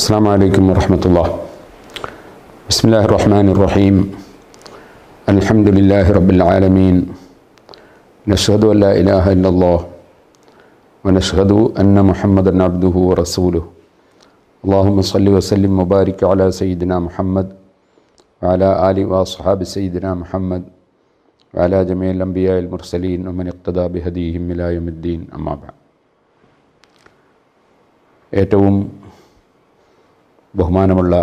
السلام عليكم ورحمة الله بسم الله الرحمن الرحيم الحمد لله رب العالمين نشهد أن لا إله إلا الله ونشهد أن محمد عبده ورسوله اللهم صل وسلم وبارك على سيدنا محمد وعلى آل وأصحاب سيدنا محمد وعلى جميع الأنبياء المرسلين ومن اقتدى بهديهم إلى يوم الدين أما بعد ഏറ്റവും ബഹുമാനമുള്ള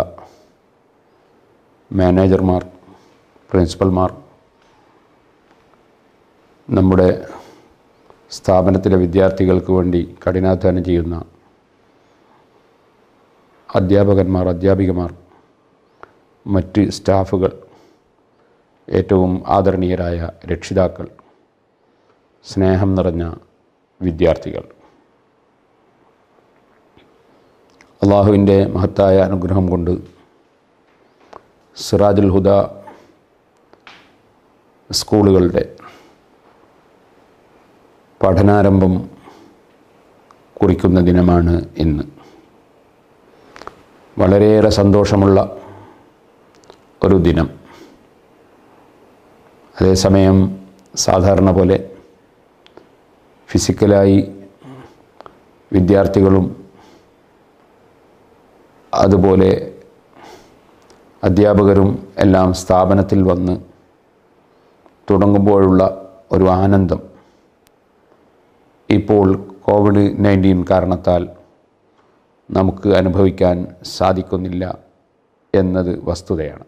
മാനേജർമാർ പ്രിൻസിപ്പൽമാർ നമ്മുടെ സ്ഥാപനത്തിലെ വിദ്യാർത്ഥികൾക്ക് വേണ്ടി കഠിനാധ്വാനം ചെയ്യുന്ന അധ്യാപകന്മാർ അധ്യാപികമാർ മറ്റ് സ്റ്റാഫുകൾ ഏറ്റവും ആദരണീയരായ രക്ഷിതാക്കൾ സ്നേഹം നിറഞ്ഞ വിദ്യാർത്ഥികൾ അള്ളാഹുവിൻ്റെ മഹത്തായ അനുഗ്രഹം കൊണ്ട് സിറാജുൽ ഹുദ സ്കൂളുകളുടെ പഠനാരംഭം കുറിക്കുന്ന ദിനമാണ് ഇന്ന് വളരെയേറെ സന്തോഷമുള്ള ഒരു ദിനം അതേസമയം സാധാരണ പോലെ ഫിസിക്കലായി വിദ്യാർത്ഥികളും അതുപോലെ അധ്യാപകരും എല്ലാം സ്ഥാപനത്തിൽ വന്ന് തുടങ്ങുമ്പോഴുള്ള ഒരു ആനന്ദം ഇപ്പോൾ കോവിഡ് നയൻറ്റീൻ കാരണത്താൽ നമുക്ക് അനുഭവിക്കാൻ സാധിക്കുന്നില്ല എന്നത് വസ്തുതയാണ്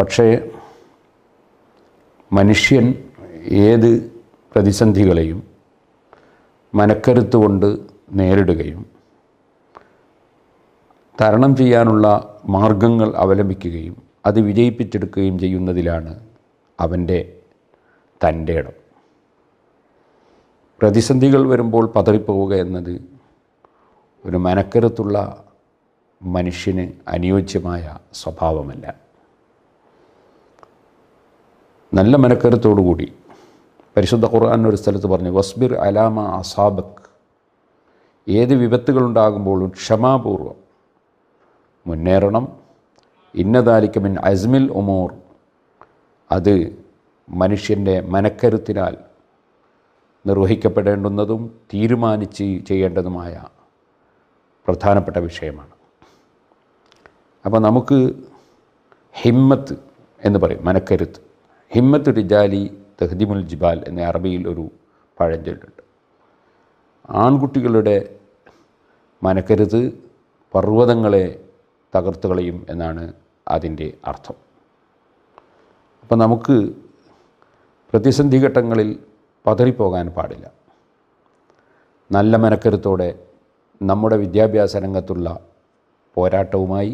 പക്ഷേ മനുഷ്യൻ ഏത് പ്രതിസന്ധികളെയും മനക്കരുത്തുകൊണ്ട് നേരിടുകയും തരണം ചെയ്യാനുള്ള മാർഗങ്ങൾ അവലംബിക്കുകയും അത് വിജയിപ്പിച്ചെടുക്കുകയും ചെയ്യുന്നതിലാണ് അവൻ്റെ തൻ്റെ ഇടം പ്രതിസന്ധികൾ വരുമ്പോൾ പതറിപ്പോവുക എന്നത് ഒരു മനക്കരുത്തുള്ള മനുഷ്യന് അനുയോജ്യമായ സ്വഭാവമല്ല നല്ല മനക്കരുത്തോടുകൂടി പരിശുദ്ധ ഖുർആൻ ഒരു സ്ഥലത്ത് പറഞ്ഞു വസ്ബിർ അലാമ അസാബക് ഏത് വിപത്തുകളുണ്ടാകുമ്പോഴും ക്ഷമാപൂർവം മുന്നേറണം ഇന്നതാലിക്കമിൻ അസ്മിൽ ഉമൂർ അത് മനുഷ്യൻ്റെ മനക്കരുത്തിനാൽ നിർവഹിക്കപ്പെടേണ്ടുന്നതും തീരുമാനിച്ച് ചെയ്യേണ്ടതുമായ പ്രധാനപ്പെട്ട വിഷയമാണ് അപ്പോൾ നമുക്ക് ഹിമ്മത്ത് എന്ന് പറയും മനക്കരുത്ത് ഹിമ്മത്ത് റിജാലി തഹദിമുൽ ജിബാൽ എന്ന അറബിയിൽ ഒരു പഴഞ്ചൊല്ലുണ്ട് ആൺകുട്ടികളുടെ മനക്കരുത് പർവ്വതങ്ങളെ കളയും എന്നാണ് അതിൻ്റെ അർത്ഥം അപ്പം നമുക്ക് പ്രതിസന്ധി ഘട്ടങ്ങളിൽ പതറിപ്പോകാൻ പാടില്ല നല്ല മനക്കരുത്തോടെ നമ്മുടെ വിദ്യാഭ്യാസ രംഗത്തുള്ള പോരാട്ടവുമായി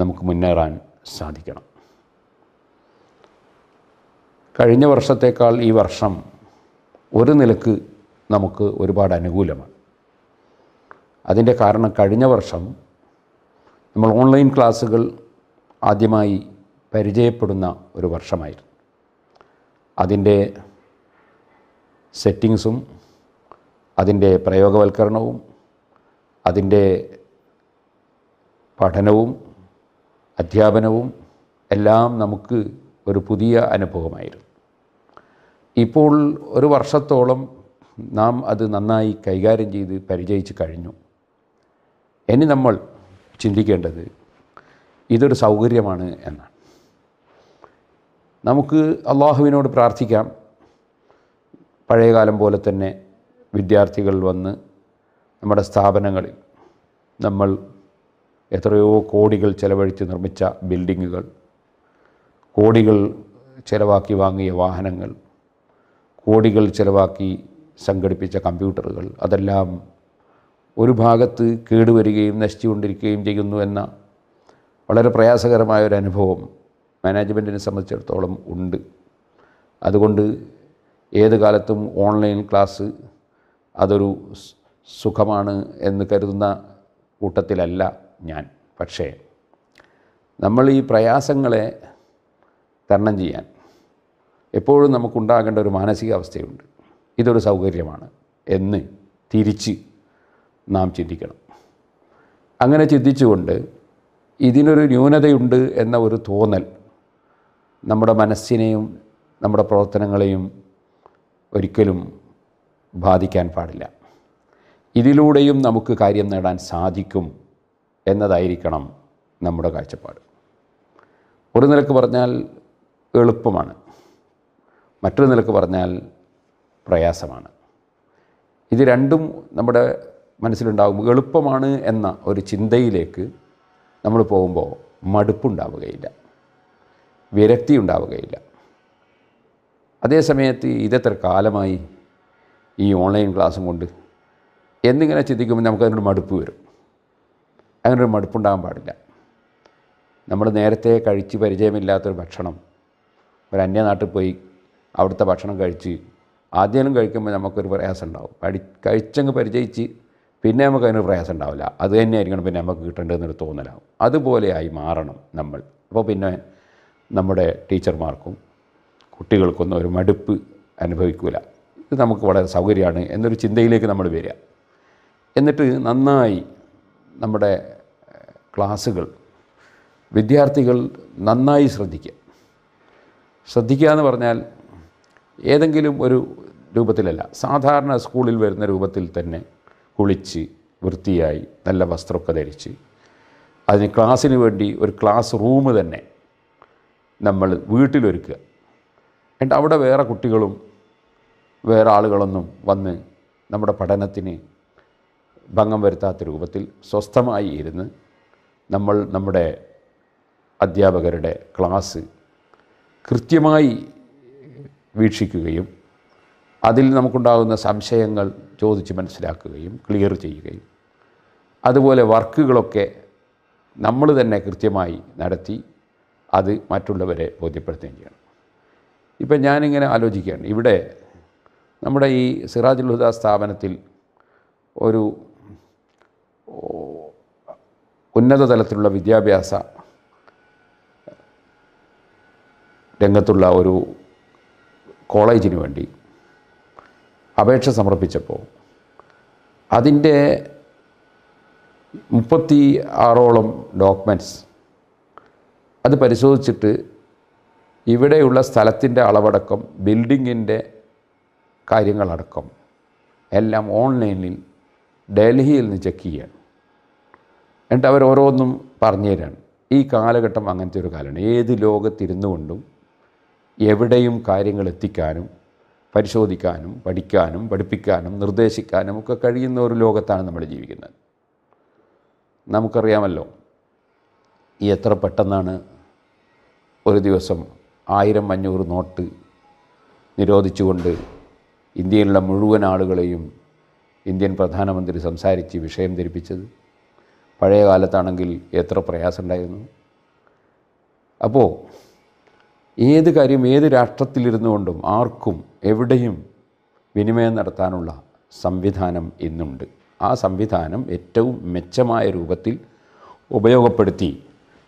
നമുക്ക് മുന്നേറാൻ സാധിക്കണം കഴിഞ്ഞ വർഷത്തേക്കാൾ ഈ വർഷം ഒരു നിലക്ക് നമുക്ക് ഒരുപാട് അനുകൂലമാണ് അതിൻ്റെ കാരണം കഴിഞ്ഞ വർഷം നമ്മൾ ഓൺലൈൻ ക്ലാസ്സുകൾ ആദ്യമായി പരിചയപ്പെടുന്ന ഒരു വർഷമായിരുന്നു അതിൻ്റെ സെറ്റിങ്സും അതിൻ്റെ പ്രയോഗവൽക്കരണവും അതിൻ്റെ പഠനവും അധ്യാപനവും എല്ലാം നമുക്ക് ഒരു പുതിയ അനുഭവമായിരുന്നു ഇപ്പോൾ ഒരു വർഷത്തോളം നാം അത് നന്നായി കൈകാര്യം ചെയ്ത് പരിചയിച്ച് കഴിഞ്ഞു ഇനി നമ്മൾ ചിന്തിക്കേണ്ടത് ഇതൊരു സൗകര്യമാണ് എന്നാണ് നമുക്ക് അള്ളാഹുവിനോട് പ്രാർത്ഥിക്കാം പഴയകാലം പോലെ തന്നെ വിദ്യാർത്ഥികൾ വന്ന് നമ്മുടെ സ്ഥാപനങ്ങളിൽ നമ്മൾ എത്രയോ കോടികൾ ചെലവഴിച്ച് നിർമ്മിച്ച ബിൽഡിങ്ങുകൾ കോടികൾ ചിലവാക്കി വാങ്ങിയ വാഹനങ്ങൾ കോടികൾ ചിലവാക്കി സംഘടിപ്പിച്ച കമ്പ്യൂട്ടറുകൾ അതെല്ലാം ഒരു ഭാഗത്ത് കേടുവരികയും നശിച്ചുകൊണ്ടിരിക്കുകയും ചെയ്യുന്നു എന്ന വളരെ പ്രയാസകരമായ ഒരു അനുഭവം മാനേജ്മെൻറ്റിനെ സംബന്ധിച്ചിടത്തോളം ഉണ്ട് അതുകൊണ്ട് ഏത് കാലത്തും ഓൺലൈൻ ക്ലാസ് അതൊരു സുഖമാണ് എന്ന് കരുതുന്ന കൂട്ടത്തിലല്ല ഞാൻ പക്ഷേ നമ്മൾ ഈ പ്രയാസങ്ങളെ തരണം ചെയ്യാൻ എപ്പോഴും നമുക്കുണ്ടാകേണ്ട ഒരു മാനസികാവസ്ഥയുണ്ട് ഇതൊരു സൗകര്യമാണ് എന്ന് തിരിച്ച് നാം ചിന്തിക്കണം അങ്ങനെ ചിന്തിച്ചുകൊണ്ട് ഇതിനൊരു ന്യൂനതയുണ്ട് എന്ന ഒരു തോന്നൽ നമ്മുടെ മനസ്സിനെയും നമ്മുടെ പ്രവർത്തനങ്ങളെയും ഒരിക്കലും ബാധിക്കാൻ പാടില്ല ഇതിലൂടെയും നമുക്ക് കാര്യം നേടാൻ സാധിക്കും എന്നതായിരിക്കണം നമ്മുടെ കാഴ്ചപ്പാട് ഒരു നിലക്ക് പറഞ്ഞാൽ എളുപ്പമാണ് മറ്റൊരു നിലക്ക് പറഞ്ഞാൽ പ്രയാസമാണ് ഇത് രണ്ടും നമ്മുടെ മനസ്സിലുണ്ടാകും എളുപ്പമാണ് എന്ന ഒരു ചിന്തയിലേക്ക് നമ്മൾ പോകുമ്പോൾ മടുപ്പുണ്ടാവുകയില്ല വിരക്തി ഉണ്ടാവുകയില്ല അതേസമയത്ത് ഇതെത്ര കാലമായി ഈ ഓൺലൈൻ ക്ലാസ്സും കൊണ്ട് എന്നിങ്ങനെ ചിന്തിക്കുമ്പോൾ നമുക്കതിനൊരു മടുപ്പ് വരും അങ്ങനൊരു മടുപ്പുണ്ടാകാൻ പാടില്ല നമ്മൾ നേരത്തെ കഴിച്ച് പരിചയമില്ലാത്തൊരു ഭക്ഷണം ഒരു അന്യനാട്ടിൽ പോയി അവിടുത്തെ ഭക്ഷണം കഴിച്ച് ആദ്യം കഴിക്കുമ്പോൾ നമുക്കൊരു പ്രയാസം ഉണ്ടാവും കഴിച്ചങ്ങ് പരിചയിച്ച് പിന്നെ നമുക്ക് അതിന് പ്രയാസം ഉണ്ടാവില്ല അത് തന്നെയായിരിക്കണം പിന്നെ നമുക്ക് കിട്ടേണ്ടതെന്നൊരു തോന്നലാവും അതുപോലെയായി മാറണം നമ്മൾ അപ്പോൾ പിന്നെ നമ്മുടെ ടീച്ചർമാർക്കും കുട്ടികൾക്കൊന്നും ഒരു മടുപ്പ് അനുഭവിക്കില്ല ഇത് നമുക്ക് വളരെ സൗകര്യമാണ് എന്നൊരു ചിന്തയിലേക്ക് നമ്മൾ വരിക എന്നിട്ട് നന്നായി നമ്മുടെ ക്ലാസ്സുകൾ വിദ്യാർത്ഥികൾ നന്നായി ശ്രദ്ധിക്കുക ശ്രദ്ധിക്കുക എന്ന് പറഞ്ഞാൽ ഏതെങ്കിലും ഒരു രൂപത്തിലല്ല സാധാരണ സ്കൂളിൽ വരുന്ന രൂപത്തിൽ തന്നെ കുളിച്ച് വൃത്തിയായി നല്ല വസ്ത്രമൊക്കെ ധരിച്ച് അതിന് ക്ലാസ്സിന് വേണ്ടി ഒരു ക്ലാസ് റൂം തന്നെ നമ്മൾ വീട്ടിലൊരുക്കുക എന്നിട്ട് അവിടെ വേറെ കുട്ടികളും വേറെ ആളുകളൊന്നും വന്ന് നമ്മുടെ പഠനത്തിന് ഭംഗം വരുത്താത്ത രൂപത്തിൽ സ്വസ്ഥമായി ഇരുന്ന് നമ്മൾ നമ്മുടെ അധ്യാപകരുടെ ക്ലാസ് കൃത്യമായി വീക്ഷിക്കുകയും അതിൽ നമുക്കുണ്ടാകുന്ന സംശയങ്ങൾ ചോദിച്ച് മനസ്സിലാക്കുകയും ക്ലിയർ ചെയ്യുകയും അതുപോലെ വർക്കുകളൊക്കെ നമ്മൾ തന്നെ കൃത്യമായി നടത്തി അത് മറ്റുള്ളവരെ ബോധ്യപ്പെടുത്തുകയും ചെയ്യണം ഇപ്പം ഞാനിങ്ങനെ ആലോചിക്കുകയാണ് ഇവിടെ നമ്മുടെ ഈ സിറാജുൽ ഹുദ സ്ഥാപനത്തിൽ ഒരു ഉന്നത തലത്തിലുള്ള വിദ്യാഭ്യാസ രംഗത്തുള്ള ഒരു കോളേജിന് വേണ്ടി അപേക്ഷ സമർപ്പിച്ചപ്പോൾ അതിൻ്റെ മുപ്പത്തി ആറോളം ഡോക്യുമെൻറ്റ്സ് അത് പരിശോധിച്ചിട്ട് ഇവിടെയുള്ള സ്ഥലത്തിൻ്റെ അളവടക്കം ബിൽഡിങ്ങിൻ്റെ കാര്യങ്ങളടക്കം എല്ലാം ഓൺലൈനിൽ ഡൽഹിയിൽ നിന്ന് ചെക്ക് ചെയ്യാണ് എന്നിട്ട് അവർ ഓരോന്നും പറഞ്ഞു തരാണ് ഈ കാലഘട്ടം അങ്ങനത്തെ ഒരു കാലമാണ് ഏത് ലോകത്തിരുന്നു കൊണ്ടും എവിടെയും കാര്യങ്ങൾ എത്തിക്കാനും പരിശോധിക്കാനും പഠിക്കാനും പഠിപ്പിക്കാനും നിർദ്ദേശിക്കാനും ഒക്കെ കഴിയുന്ന ഒരു ലോകത്താണ് നമ്മൾ ജീവിക്കുന്നത് നമുക്കറിയാമല്ലോ ഈ എത്ര പെട്ടെന്നാണ് ഒരു ദിവസം ആയിരം അഞ്ഞൂറ് നോട്ട് നിരോധിച്ചുകൊണ്ട് ഇന്ത്യയിലുള്ള മുഴുവൻ ആളുകളെയും ഇന്ത്യൻ പ്രധാനമന്ത്രി സംസാരിച്ച് വിഷയം ധരിപ്പിച്ചത് പഴയ കാലത്താണെങ്കിൽ എത്ര പ്രയാസമുണ്ടായിരുന്നു അപ്പോൾ ഏത് കാര്യം ഏത് രാഷ്ട്രത്തിലിരുന്നു കൊണ്ടും ആർക്കും എവിടെയും വിനിമയം നടത്താനുള്ള സംവിധാനം ഇന്നുണ്ട് ആ സംവിധാനം ഏറ്റവും മെച്ചമായ രൂപത്തിൽ ഉപയോഗപ്പെടുത്തി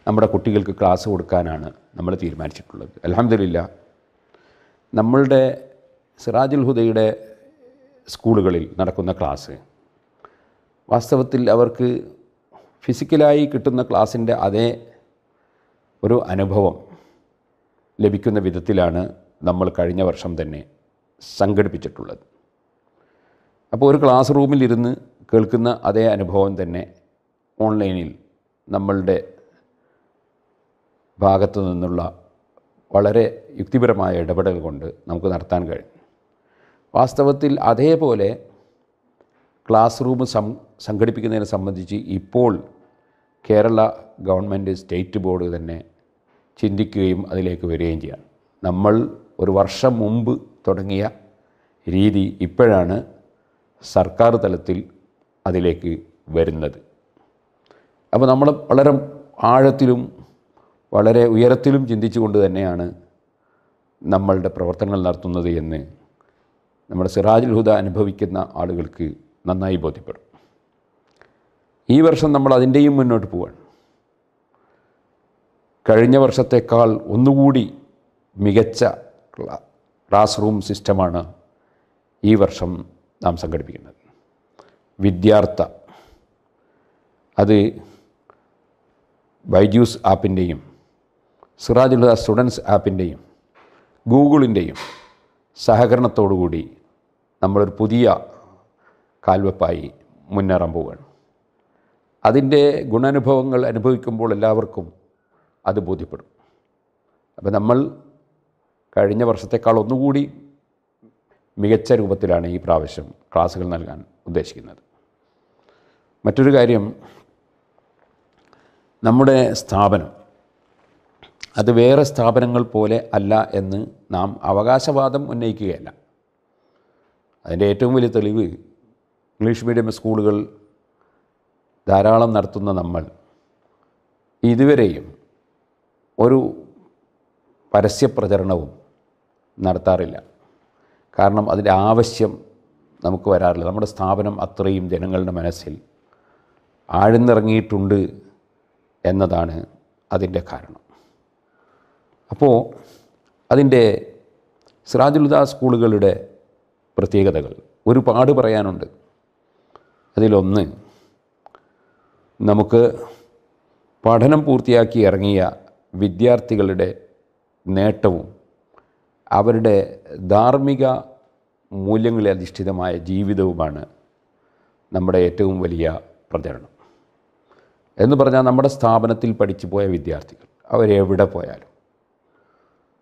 നമ്മുടെ കുട്ടികൾക്ക് ക്ലാസ് കൊടുക്കാനാണ് നമ്മൾ തീരുമാനിച്ചിട്ടുള്ളത് അലഹമില്ല നമ്മളുടെ സിറാജുൽ ഹുദയുടെ സ്കൂളുകളിൽ നടക്കുന്ന ക്ലാസ് വാസ്തവത്തിൽ അവർക്ക് ഫിസിക്കലായി കിട്ടുന്ന ക്ലാസ്സിൻ്റെ അതേ ഒരു അനുഭവം ലഭിക്കുന്ന വിധത്തിലാണ് നമ്മൾ കഴിഞ്ഞ വർഷം തന്നെ സംഘടിപ്പിച്ചിട്ടുള്ളത് അപ്പോൾ ഒരു ക്ലാസ് റൂമിലിരുന്ന് കേൾക്കുന്ന അതേ അനുഭവം തന്നെ ഓൺലൈനിൽ നമ്മളുടെ ഭാഗത്തു നിന്നുള്ള വളരെ യുക്തിപരമായ ഇടപെടൽ കൊണ്ട് നമുക്ക് നടത്താൻ കഴിഞ്ഞു വാസ്തവത്തിൽ അതേപോലെ ക്ലാസ് റൂം സം സംഘടിപ്പിക്കുന്നതിനെ സംബന്ധിച്ച് ഇപ്പോൾ കേരള ഗവൺമെൻറ് സ്റ്റേറ്റ് ബോർഡ് തന്നെ ചിന്തിക്കുകയും അതിലേക്ക് വരികയും ചെയ്യാം നമ്മൾ ഒരു വർഷം മുമ്പ് തുടങ്ങിയ രീതി ഇപ്പോഴാണ് സർക്കാർ തലത്തിൽ അതിലേക്ക് വരുന്നത് അപ്പോൾ നമ്മൾ വളരെ ആഴത്തിലും വളരെ ഉയരത്തിലും ചിന്തിച്ചുകൊണ്ട് തന്നെയാണ് നമ്മളുടെ പ്രവർത്തനങ്ങൾ നടത്തുന്നത് എന്ന് നമ്മുടെ സിറാജുൽ ഹുദ അനുഭവിക്കുന്ന ആളുകൾക്ക് നന്നായി ബോധ്യപ്പെടും ഈ വർഷം നമ്മൾ അതിൻ്റെയും മുന്നോട്ട് പോവാണ് കഴിഞ്ഞ വർഷത്തേക്കാൾ ഒന്നുകൂടി മികച്ച ക്ലാസ് റൂം സിസ്റ്റമാണ് ഈ വർഷം നാം സംഘടിപ്പിക്കുന്നത് വിദ്യാർത്ഥ അത് ബൈജ്യൂസ് ആപ്പിൻ്റെയും സിറാജുള്ള സ്റ്റുഡൻസ് ആപ്പിൻ്റെയും ഗൂഗിളിൻ്റെയും സഹകരണത്തോടുകൂടി നമ്മളൊരു പുതിയ കാൽവെപ്പായി മുന്നേറാൻ പോവുകയാണ് അതിൻ്റെ ഗുണാനുഭവങ്ങൾ അനുഭവിക്കുമ്പോൾ എല്ലാവർക്കും അത് ബോധ്യപ്പെടും അപ്പോൾ നമ്മൾ കഴിഞ്ഞ വർഷത്തേക്കാൾ ഒന്നുകൂടി മികച്ച രൂപത്തിലാണ് ഈ പ്രാവശ്യം ക്ലാസ്സുകൾ നൽകാൻ ഉദ്ദേശിക്കുന്നത് മറ്റൊരു കാര്യം നമ്മുടെ സ്ഥാപനം അത് വേറെ സ്ഥാപനങ്ങൾ പോലെ അല്ല എന്ന് നാം അവകാശവാദം ഉന്നയിക്കുകയല്ല അതിൻ്റെ ഏറ്റവും വലിയ തെളിവ് ഇംഗ്ലീഷ് മീഡിയം സ്കൂളുകൾ ധാരാളം നടത്തുന്ന നമ്മൾ ഇതുവരെയും ഒരു പരസ്യപ്രചരണവും നടത്താറില്ല കാരണം അതിൻ്റെ ആവശ്യം നമുക്ക് വരാറില്ല നമ്മുടെ സ്ഥാപനം അത്രയും ജനങ്ങളുടെ മനസ്സിൽ ആഴ്ന്നിറങ്ങിയിട്ടുണ്ട് എന്നതാണ് അതിൻ്റെ കാരണം അപ്പോൾ അതിൻ്റെ സിറാജുലുദ സ്കൂളുകളുടെ പ്രത്യേകതകൾ ഒരുപാട് പറയാനുണ്ട് അതിലൊന്ന് നമുക്ക് പഠനം പൂർത്തിയാക്കി ഇറങ്ങിയ വിദ്യാർത്ഥികളുടെ നേട്ടവും അവരുടെ ധാർമ്മിക മൂല്യങ്ങളെ അധിഷ്ഠിതമായ ജീവിതവുമാണ് നമ്മുടെ ഏറ്റവും വലിയ പ്രചരണം എന്ന് പറഞ്ഞാൽ നമ്മുടെ സ്ഥാപനത്തിൽ പഠിച്ചു പോയ വിദ്യാർത്ഥികൾ അവരെവിടെ പോയാലും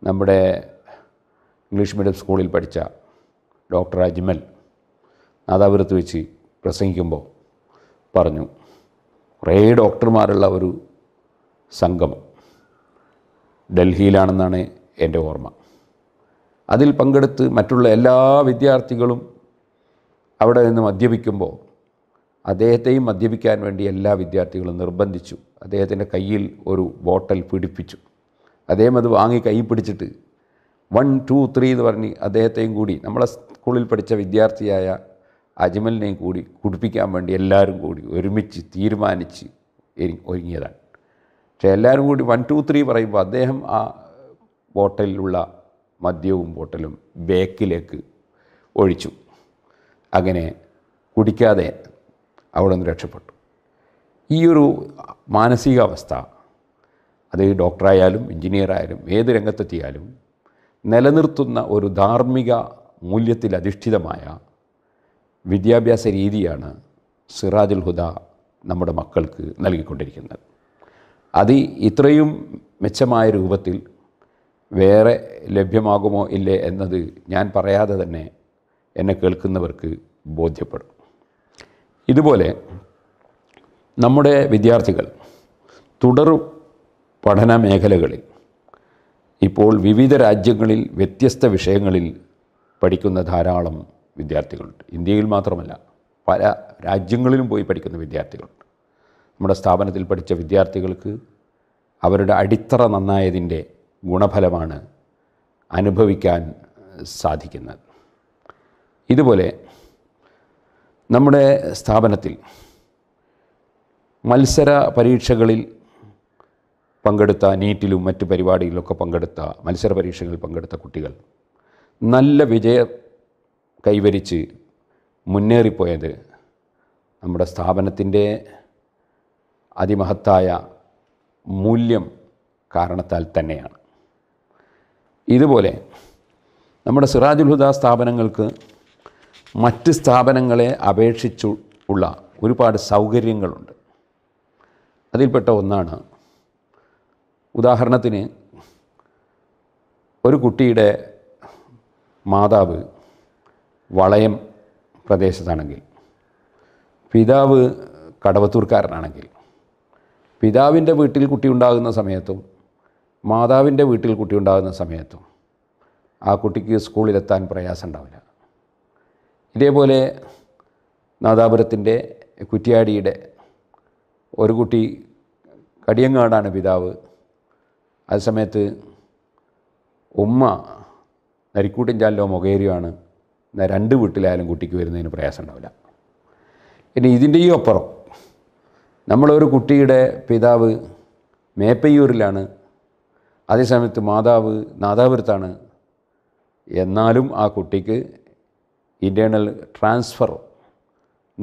നമ്മുടെ ഇംഗ്ലീഷ് മീഡിയം സ്കൂളിൽ പഠിച്ച ഡോക്ടർ അജ്മൽ നാദാപുരത്ത് വെച്ച് പ്രസംഗിക്കുമ്പോൾ പറഞ്ഞു കുറേ ഡോക്ടർമാരുള്ള ഒരു സംഗമം ഡൽഹിയിലാണെന്നാണ് എൻ്റെ ഓർമ്മ അതിൽ പങ്കെടുത്ത് മറ്റുള്ള എല്ലാ വിദ്യാർത്ഥികളും അവിടെ നിന്ന് മദ്യപിക്കുമ്പോൾ അദ്ദേഹത്തെയും മദ്യപിക്കാൻ വേണ്ടി എല്ലാ വിദ്യാർത്ഥികളും നിർബന്ധിച്ചു അദ്ദേഹത്തിൻ്റെ കയ്യിൽ ഒരു ബോട്ടൽ പിടിപ്പിച്ചു അദ്ദേഹം അത് വാങ്ങി കൈ പിടിച്ചിട്ട് വൺ ടു ത്രീ എന്ന് പറഞ്ഞ് അദ്ദേഹത്തെയും കൂടി നമ്മളെ സ്കൂളിൽ പഠിച്ച വിദ്യാർത്ഥിയായ അജ്മലിനെയും കൂടി കുടിപ്പിക്കാൻ വേണ്ടി എല്ലാവരും കൂടി ഒരുമിച്ച് തീരുമാനിച്ച് ഒരുങ്ങിയതാണ് പക്ഷേ എല്ലാവരും കൂടി വൺ ടു ത്രീ പറയുമ്പോൾ അദ്ദേഹം ആ ബോട്ടലിലുള്ള മദ്യവും ബോട്ടലും ബേക്കിലേക്ക് ഒഴിച്ചു അങ്ങനെ കുടിക്കാതെ അവിടെ നിന്ന് രക്ഷപ്പെട്ടു ഈ ഒരു മാനസികാവസ്ഥ അത് ഡോക്ടറായാലും എഞ്ചിനീയറായാലും ഏത് രംഗത്തെത്തിയാലും നിലനിർത്തുന്ന ഒരു ധാർമ്മിക മൂല്യത്തിൽ അധിഷ്ഠിതമായ വിദ്യാഭ്യാസ രീതിയാണ് സിറാജുൽ ഹുദ നമ്മുടെ മക്കൾക്ക് നൽകിക്കൊണ്ടിരിക്കുന്നത് അത് ഇത്രയും മെച്ചമായ രൂപത്തിൽ വേറെ ലഭ്യമാകുമോ ഇല്ലേ എന്നത് ഞാൻ പറയാതെ തന്നെ എന്നെ കേൾക്കുന്നവർക്ക് ബോധ്യപ്പെടും ഇതുപോലെ നമ്മുടെ വിദ്യാർത്ഥികൾ തുടർ പഠന മേഖലകളിൽ ഇപ്പോൾ വിവിധ രാജ്യങ്ങളിൽ വ്യത്യസ്ത വിഷയങ്ങളിൽ പഠിക്കുന്ന ധാരാളം വിദ്യാർത്ഥികളുണ്ട് ഇന്ത്യയിൽ മാത്രമല്ല പല രാജ്യങ്ങളിലും പോയി പഠിക്കുന്ന വിദ്യാർത്ഥികളുണ്ട് നമ്മുടെ സ്ഥാപനത്തിൽ പഠിച്ച വിദ്യാർത്ഥികൾക്ക് അവരുടെ അടിത്തറ നന്നായതിൻ്റെ ഗുണഫലമാണ് അനുഭവിക്കാൻ സാധിക്കുന്നത് ഇതുപോലെ നമ്മുടെ സ്ഥാപനത്തിൽ മത്സര പരീക്ഷകളിൽ പങ്കെടുത്ത നീറ്റിലും മറ്റ് പരിപാടിയിലൊക്കെ പങ്കെടുത്ത മത്സര പരീക്ഷകളിൽ പങ്കെടുത്ത കുട്ടികൾ നല്ല വിജയം കൈവരിച്ച് മുന്നേറിപ്പോയത് നമ്മുടെ സ്ഥാപനത്തിൻ്റെ അതിമഹത്തായ മൂല്യം കാരണത്താൽ തന്നെയാണ് ഇതുപോലെ നമ്മുടെ സിറാജുൽ ഹുദ സ്ഥാപനങ്ങൾക്ക് മറ്റ് സ്ഥാപനങ്ങളെ അപേക്ഷിച്ചു ഉള്ള ഒരുപാട് സൗകര്യങ്ങളുണ്ട് അതിൽപ്പെട്ട ഒന്നാണ് ഉദാഹരണത്തിന് ഒരു കുട്ടിയുടെ മാതാവ് വളയം പ്രദേശത്താണെങ്കിൽ പിതാവ് കടവത്തൂർക്കാരനാണെങ്കിൽ പിതാവിൻ്റെ വീട്ടിൽ കുട്ടി ഉണ്ടാകുന്ന സമയത്തും മാതാവിൻ്റെ വീട്ടിൽ കുട്ടി ഉണ്ടാകുന്ന സമയത്തും ആ കുട്ടിക്ക് സ്കൂളിലെത്താൻ പ്രയാസം ഉണ്ടാവില്ല ഇതേപോലെ നാദാപുരത്തിൻ്റെ കുറ്റിയാടിയുടെ ഒരു കുട്ടി കടിയങ്ങാടാണ് പിതാവ് ആ സമയത്ത് ഉമ്മ നരിക്കൂട്ടിൻചാലിലോ മൊകേരിയാണ് രണ്ട് വീട്ടിലായാലും കുട്ടിക്ക് വരുന്നതിന് പ്രയാസം ഉണ്ടാവില്ല ഇനി ഇതിൻ്റെയും അപ്പുറം നമ്മളൊരു കുട്ടിയുടെ പിതാവ് മേപ്പയ്യൂരിലാണ് അതേസമയത്ത് മാതാവ് നാദാപുരത്താണ് എന്നാലും ആ കുട്ടിക്ക് ഇൻറ്റേണൽ ട്രാൻസ്ഫർ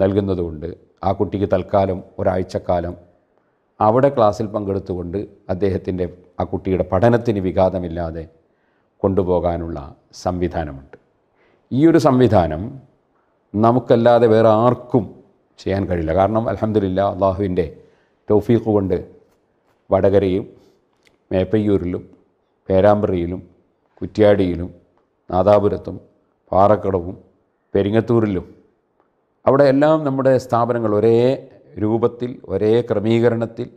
നൽകുന്നതുകൊണ്ട് ആ കുട്ടിക്ക് തൽക്കാലം ഒരാഴ്ചക്കാലം അവിടെ ക്ലാസ്സിൽ പങ്കെടുത്തുകൊണ്ട് അദ്ദേഹത്തിൻ്റെ ആ കുട്ടിയുടെ പഠനത്തിന് വിഘാതമില്ലാതെ കൊണ്ടുപോകാനുള്ള സംവിധാനമുണ്ട് ഈ ഒരു സംവിധാനം നമുക്കല്ലാതെ വേറെ ആർക്കും ചെയ്യാൻ കഴിയില്ല കാരണം അലഹമില്ല അള്ളാഹുവിൻ്റെ തൗഫീഖ് കൊണ്ട് വടകരയും മേപ്പയ്യൂരിലും പേരാമ്പ്രയിലും കുറ്റ്യാടിയിലും നാദാപുരത്തും പാറക്കടവും പെരിങ്ങത്തൂരിലും അവിടെ എല്ലാം നമ്മുടെ സ്ഥാപനങ്ങൾ ഒരേ രൂപത്തിൽ ഒരേ ക്രമീകരണത്തിൽ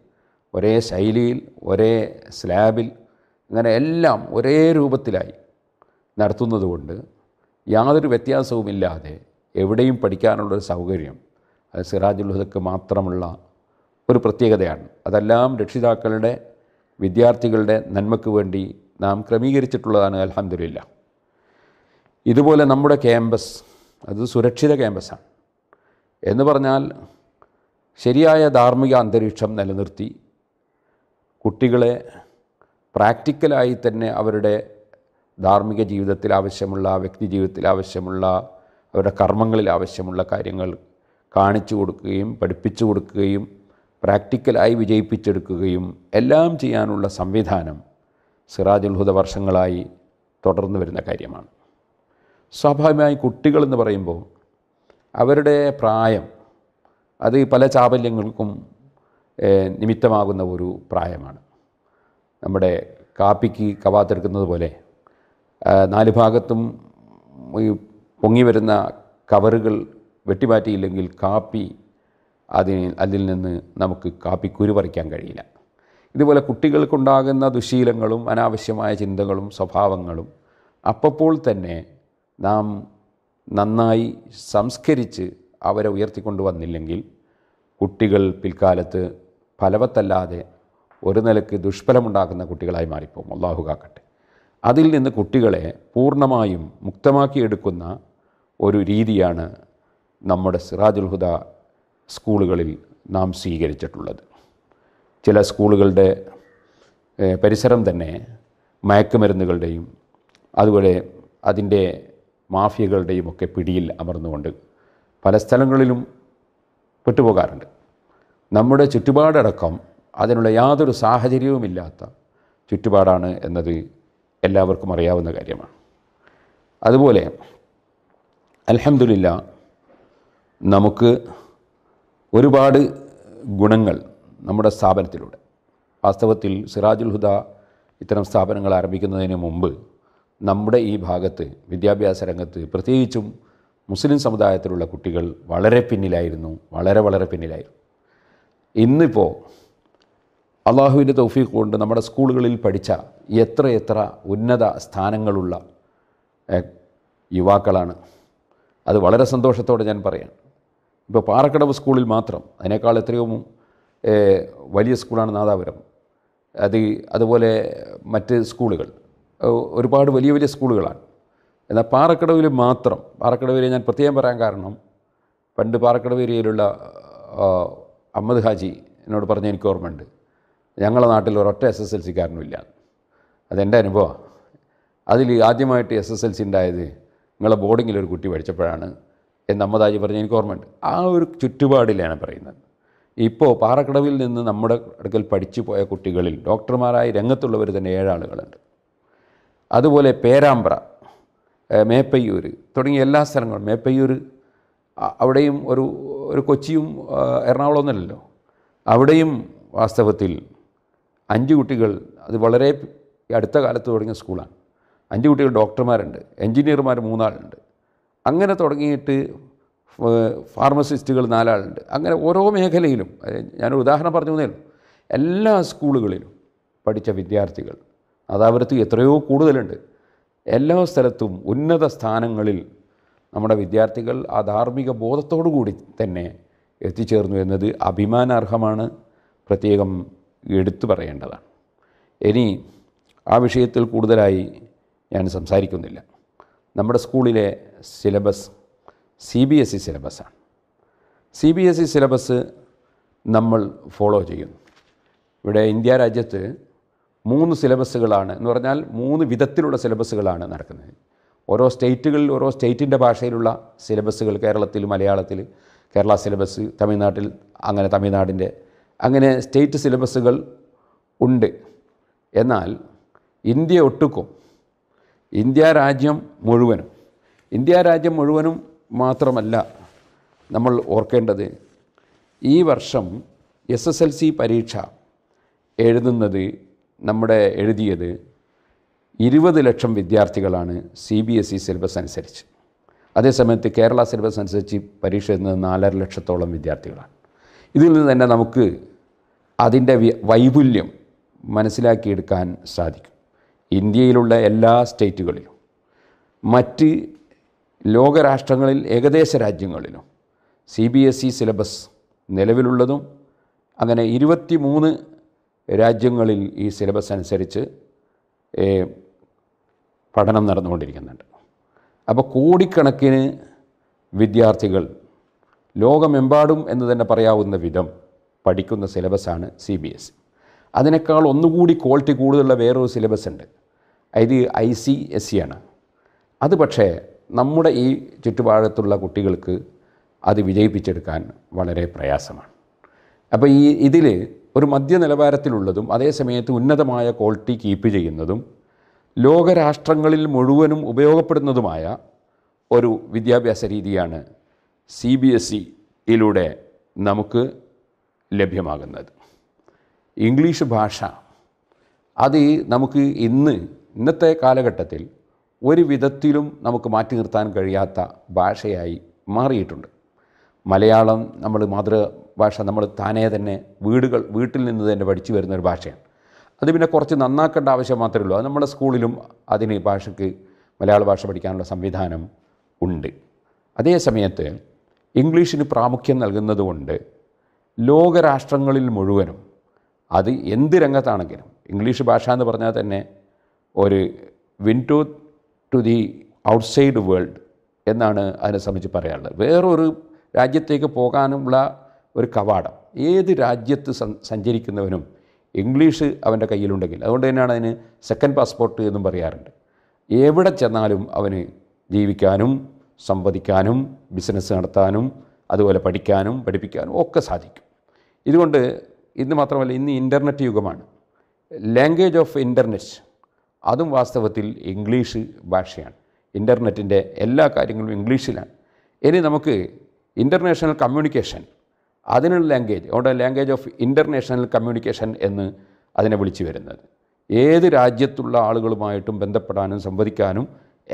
ഒരേ ശൈലിയിൽ ഒരേ സ്ലാബിൽ അങ്ങനെ എല്ലാം ഒരേ രൂപത്തിലായി നടത്തുന്നതുകൊണ്ട് യാതൊരു വ്യത്യാസവുമില്ലാതെ എവിടെയും പഠിക്കാനുള്ളൊരു സൗകര്യം അത് സിറാജുൽഹുദക്ക് മാത്രമുള്ള ഒരു പ്രത്യേകതയാണ് അതെല്ലാം രക്ഷിതാക്കളുടെ വിദ്യാർത്ഥികളുടെ നന്മയ്ക്ക് വേണ്ടി നാം ക്രമീകരിച്ചിട്ടുള്ളതാണ് അലഹമില്ല ഇതുപോലെ നമ്മുടെ ക്യാമ്പസ് അത് സുരക്ഷിത ക്യാമ്പസാണ് എന്ന് പറഞ്ഞാൽ ശരിയായ ധാർമ്മിക അന്തരീക്ഷം നിലനിർത്തി കുട്ടികളെ പ്രാക്ടിക്കലായി തന്നെ അവരുടെ ധാർമ്മിക ജീവിതത്തിൽ ആവശ്യമുള്ള വ്യക്തി ജീവിതത്തിൽ ആവശ്യമുള്ള അവരുടെ കർമ്മങ്ങളിൽ ആവശ്യമുള്ള കാര്യങ്ങൾ കാണിച്ചു കൊടുക്കുകയും പഠിപ്പിച്ചു കൊടുക്കുകയും പ്രാക്ടിക്കലായി വിജയിപ്പിച്ചെടുക്കുകയും എല്ലാം ചെയ്യാനുള്ള സംവിധാനം സിറാജുൽ ഹുദ വർഷങ്ങളായി തുടർന്നു വരുന്ന കാര്യമാണ് സ്വാഭാവികമായി കുട്ടികളെന്ന് പറയുമ്പോൾ അവരുടെ പ്രായം അത് പല ചാബല്യങ്ങൾക്കും നിമിത്തമാകുന്ന ഒരു പ്രായമാണ് നമ്മുടെ കാപ്പിക്ക് കവാത്തെടുക്കുന്നത് പോലെ നാല് ഭാഗത്തും ഈ പൊങ്ങി വരുന്ന കവറുകൾ വെട്ടിമാറ്റിയില്ലെങ്കിൽ കാപ്പി അതിന് അതിൽ നിന്ന് നമുക്ക് കാപ്പി കുരുപറിക്കാൻ കഴിയില്ല ഇതുപോലെ കുട്ടികൾക്കുണ്ടാകുന്ന ദുശീലങ്ങളും അനാവശ്യമായ ചിന്തകളും സ്വഭാവങ്ങളും അപ്പോൾ തന്നെ നാം നന്നായി സംസ്കരിച്ച് അവരെ ഉയർത്തിക്കൊണ്ടുവന്നില്ലെങ്കിൽ കുട്ടികൾ പിൽക്കാലത്ത് ഫലവത്തല്ലാതെ ഒരു നിലക്ക് ദുഷ്ഫലമുണ്ടാക്കുന്ന കുട്ടികളായി മാറിപ്പോകും അള്ളാഹു കാക്കട്ടെ അതിൽ നിന്ന് കുട്ടികളെ പൂർണ്ണമായും മുക്തമാക്കിയെടുക്കുന്ന ഒരു രീതിയാണ് നമ്മുടെ സിറാജുൽ ഹുദ സ്കൂളുകളിൽ നാം സ്വീകരിച്ചിട്ടുള്ളത് ചില സ്കൂളുകളുടെ പരിസരം തന്നെ മയക്കുമരുന്നുകളുടെയും അതുപോലെ അതിൻ്റെ മാഫിയകളുടെയും ഒക്കെ പിടിയിൽ അമർന്നുകൊണ്ട് പല സ്ഥലങ്ങളിലും പെട്ടുപോകാറുണ്ട് നമ്മുടെ ചുറ്റുപാടടക്കം അതിനുള്ള യാതൊരു സാഹചര്യവുമില്ലാത്ത ചുറ്റുപാടാണ് എന്നത് എല്ലാവർക്കും അറിയാവുന്ന കാര്യമാണ് അതുപോലെ അലഹമില്ല നമുക്ക് ഒരുപാട് ഗുണങ്ങൾ നമ്മുടെ സ്ഥാപനത്തിലൂടെ വാസ്തവത്തിൽ സിറാജുൽ ഹുദ ഇത്തരം സ്ഥാപനങ്ങൾ ആരംഭിക്കുന്നതിന് മുമ്പ് നമ്മുടെ ഈ ഭാഗത്ത് വിദ്യാഭ്യാസ രംഗത്ത് പ്രത്യേകിച്ചും മുസ്ലിം സമുദായത്തിലുള്ള കുട്ടികൾ വളരെ പിന്നിലായിരുന്നു വളരെ വളരെ പിന്നിലായിരുന്നു ഇന്നിപ്പോൾ അള്ളാഹുവിൻ്റെ തൗഫീഖ് കൊണ്ട് നമ്മുടെ സ്കൂളുകളിൽ പഠിച്ച എത്ര എത്ര ഉന്നത സ്ഥാനങ്ങളുള്ള യുവാക്കളാണ് അത് വളരെ സന്തോഷത്തോടെ ഞാൻ പറയാം ഇപ്പോൾ പാറക്കടവ് സ്കൂളിൽ മാത്രം അതിനേക്കാൾ എത്രയോ വലിയ സ്കൂളാണ് നാദാപുരം അത് അതുപോലെ മറ്റ് സ്കൂളുകൾ ഒരുപാട് വലിയ വലിയ സ്കൂളുകളാണ് എന്നാൽ പാറക്കടവിൽ മാത്രം പാറക്കടവിൽ ഞാൻ പ്രത്യേകം പറയാൻ കാരണം പണ്ട് പാറക്കടവ് അഹമ്മദ് ഹാജി എന്നോട് പറഞ്ഞ എനിക്ക് ഓർമ്മയുണ്ട് ഞങ്ങളുടെ നാട്ടിൽ ഒരൊറ്റ എസ് എസ് എൽ സിക്കാരനുമില്ല അതെൻ്റെ അനുഭവമാണ് അതിൽ ആദ്യമായിട്ട് എസ് എസ് എൽ സി ഉണ്ടായത് നിങ്ങളെ ബോർഡിങ്ങിലൊരു കുട്ടി പഠിച്ചപ്പോഴാണ് എന്ന് അമ്മദാജി പറഞ്ഞ് എനിക്ക് ഓർമ്മയുണ്ട് ആ ഒരു ചുറ്റുപാടിലാണ് പറയുന്നത് ഇപ്പോൾ പാറക്കടവിൽ നിന്ന് നമ്മുടെ അടുക്കൽ പഠിച്ചു പോയ കുട്ടികളിൽ ഡോക്ടർമാരായി രംഗത്തുള്ളവർ തന്നെ ഏഴാളുകളുണ്ട് അതുപോലെ പേരാമ്പ്ര മേപ്പയ്യൂർ തുടങ്ങിയ എല്ലാ സ്ഥലങ്ങളും മേപ്പയ്യൂർ അവിടെയും ഒരു ഒരു കൊച്ചിയും എറണാകുളം ഒന്നല്ലല്ലോ അവിടെയും വാസ്തവത്തിൽ അഞ്ച് കുട്ടികൾ അത് വളരെ അടുത്ത കാലത്ത് തുടങ്ങിയ സ്കൂളാണ് അഞ്ച് കുട്ടികൾ ഡോക്ടർമാരുണ്ട് എൻജിനീയർമാർ മൂന്നാളുണ്ട് അങ്ങനെ തുടങ്ങിയിട്ട് ഫാർമസിസ്റ്റുകൾ നാലാളുണ്ട് അങ്ങനെ ഓരോ മേഖലയിലും ഞാനൊരു ഉദാഹരണം പറഞ്ഞു തന്നെ എല്ലാ സ്കൂളുകളിലും പഠിച്ച വിദ്യാർത്ഥികൾ അതാവരത്ത് എത്രയോ കൂടുതലുണ്ട് എല്ലാ സ്ഥലത്തും ഉന്നത സ്ഥാനങ്ങളിൽ നമ്മുടെ വിദ്യാർത്ഥികൾ ആ ധാർമ്മിക ബോധത്തോടു കൂടി തന്നെ എത്തിച്ചേർന്നു എന്നത് അഭിമാനാർഹമാണ് പ്രത്യേകം എടുത്തു പറയേണ്ടതാണ് ഇനി ആ വിഷയത്തിൽ കൂടുതലായി ഞാൻ സംസാരിക്കുന്നില്ല നമ്മുടെ സ്കൂളിലെ syllabus C B S E സിലബസാണ് C B S E syllabus നമ്മൾ ഫോളോ ചെയ്യുന്നു ഇവിടെ ഇന്ത്യ രാജ്യത്ത് മൂന്ന് സിലബസുകളാണ് എന്ന് പറഞ്ഞാൽ മൂന്ന് വിധത്തിലുള്ള സിലബസുകളാണ് നടക്കുന്നത് ഓരോ സ്റ്റേറ്റുകളിൽ ഓരോ സ്റ്റേറ്റിൻ്റെ ഭാഷയിലുള്ള സിലബസുകൾ കേരളത്തിൽ മലയാളത്തിൽ കേരള സിലബസ് തമിഴ്നാട്ടിൽ അങ്ങനെ തമിഴ്നാടിൻ്റെ അങ്ങനെ സ്റ്റേറ്റ് സിലബസുകൾ ഉണ്ട് എന്നാൽ ഇന്ത്യ ഒട്ടുക്കും ഇന്ത്യ രാജ്യം മുഴുവനും ഇന്ത്യ രാജ്യം മുഴുവനും മാത്രമല്ല നമ്മൾ ഓർക്കേണ്ടത് ഈ വർഷം എസ് എസ് എൽ സി പരീക്ഷ എഴുതുന്നത് നമ്മുടെ എഴുതിയത് ഇരുപത് ലക്ഷം വിദ്യാർത്ഥികളാണ് C B S E syllabus അനുസരിച്ച് അതേസമയത്ത് കേരള സിലബസ് അനുസരിച്ച് പരീക്ഷ എഴുതുന്നത് നാലര ലക്ഷത്തോളം വിദ്യാർത്ഥികളാണ് ഇതിൽ നിന്ന് തന്നെ നമുക്ക് അതിൻ്റെ വൈപുല്യം മനസ്സിലാക്കിയെടുക്കാൻ സാധിക്കും ഇന്ത്യയിലുള്ള എല്ലാ സ്റ്റേറ്റുകളിലും മറ്റ് ലോകരാഷ്ട്രങ്ങളിൽ ഏകദേശ രാജ്യങ്ങളിലും C B S E syllabus നിലവിലുള്ളതും അങ്ങനെ ഇരുപത്തി മൂന്ന് രാജ്യങ്ങളിൽ ഈ സിലബസ് അനുസരിച്ച് പഠനം നടന്നുകൊണ്ടിരിക്കുന്നുണ്ട് അപ്പോൾ കോടിക്കണക്കിന് വിദ്യാർത്ഥികൾ ലോകമെമ്പാടും എന്ന് തന്നെ പറയാവുന്ന വിധം പഠിക്കുന്ന സിലബസാണ് സി ബി എസ് അതിനേക്കാൾ ഒന്നുകൂടി ക്വാളിറ്റി കൂടുതലുള്ള വേറൊരു സിലബസ് ഉണ്ട് അതായത് ഐ സി എസ് സി ആണ് അത് പക്ഷേ നമ്മുടെ ഈ ചുറ്റുപാടത്തുള്ള കുട്ടികൾക്ക് അത് വിജയിപ്പിച്ചെടുക്കാൻ വളരെ പ്രയാസമാണ് അപ്പോൾ ഈ ഇതിൽ ഒരു മധ്യ നിലവാരത്തിലുള്ളതും അതേസമയത്ത് ഉന്നതമായ ക്വാളിറ്റി കീപ്പ് ചെയ്യുന്നതും ലോകരാഷ്ട്രങ്ങളിൽ മുഴുവനും ഉപയോഗപ്പെടുന്നതുമായ ഒരു വിദ്യാഭ്യാസ രീതിയാണ് സി ബി എസ് ഇയിലൂടെ നമുക്ക് ലഭ്യമാകുന്നത് ഇംഗ്ലീഷ് ഭാഷ അത് നമുക്ക് ഇന്ന് ഇന്നത്തെ കാലഘട്ടത്തിൽ ഒരു വിധത്തിലും നമുക്ക് മാറ്റി നിർത്താൻ കഴിയാത്ത ഭാഷയായി മാറിയിട്ടുണ്ട് മലയാളം നമ്മൾ മാതൃഭാഷ നമ്മൾ താനേ തന്നെ വീടുകൾ വീട്ടിൽ നിന്ന് തന്നെ പഠിച്ചു വരുന്ന ഒരു ഭാഷയാണ് അത് പിന്നെ കുറച്ച് നന്നാക്കേണ്ട ആവശ്യം മാത്രമേ ഉള്ളൂ അത് നമ്മുടെ സ്കൂളിലും അതിന് ഭാഷയ്ക്ക് മലയാള ഭാഷ പഠിക്കാനുള്ള സംവിധാനം ഉണ്ട് അതേ സമയത്ത് ഇംഗ്ലീഷിന് പ്രാമുഖ്യം നൽകുന്നതുകൊണ്ട് ലോകരാഷ്ട്രങ്ങളിൽ മുഴുവനും അത് എന്ത് രംഗത്താണെങ്കിലും ഇംഗ്ലീഷ് ഭാഷ എന്ന് പറഞ്ഞാൽ തന്നെ ഒരു window to the outside world എന്നാണ് അതിനെ സംബന്ധിച്ച് പറയാനുള്ളത് വേറൊരു രാജ്യത്തേക്ക് പോകാനുള്ള ഒരു കവാടം ഏത് രാജ്യത്ത് സഞ്ചരിക്കുന്നവനും ഇംഗ്ലീഷ് അവൻ്റെ കയ്യിലുണ്ടെങ്കിൽ അതുകൊണ്ട് തന്നെയാണ് അതിന് സെക്കൻഡ് പാസ്പോർട്ട് എന്നും പറയാറുണ്ട് എവിടെ ചെന്നാലും അവന് ജീവിക്കാനും സംവദിക്കാനും ബിസിനസ് നടത്താനും അതുപോലെ പഠിക്കാനും പഠിപ്പിക്കാനും ഒക്കെ സാധിക്കും ഇതുകൊണ്ട് ഇന്ന് മാത്രമല്ല ഇന്ന് ഇൻ്റർനെറ്റ് യുഗമാണ് ലാംഗ്വേജ് ഓഫ് ഇൻ്റർനെറ്റ് അതും വാസ്തവത്തിൽ ഇംഗ്ലീഷ് ഭാഷയാണ് ഇൻ്റർനെറ്റിൻ്റെ എല്ലാ കാര്യങ്ങളും ഇംഗ്ലീഷിലാണ് ഇനി നമുക്ക് ഇൻ്റർനാഷണൽ കമ്മ്യൂണിക്കേഷൻ അതിനുള്ള ലാംഗ്വേജ് അവിടെ ലാംഗ്വേജ് ഓഫ് ഇൻ്റർനാഷണൽ കമ്മ്യൂണിക്കേഷൻ എന്ന് അതിനെ വിളിച്ചു വരുന്നത് ഏത് രാജ്യത്തുള്ള ആളുകളുമായിട്ടും ബന്ധപ്പെടാനും സംവദിക്കാനും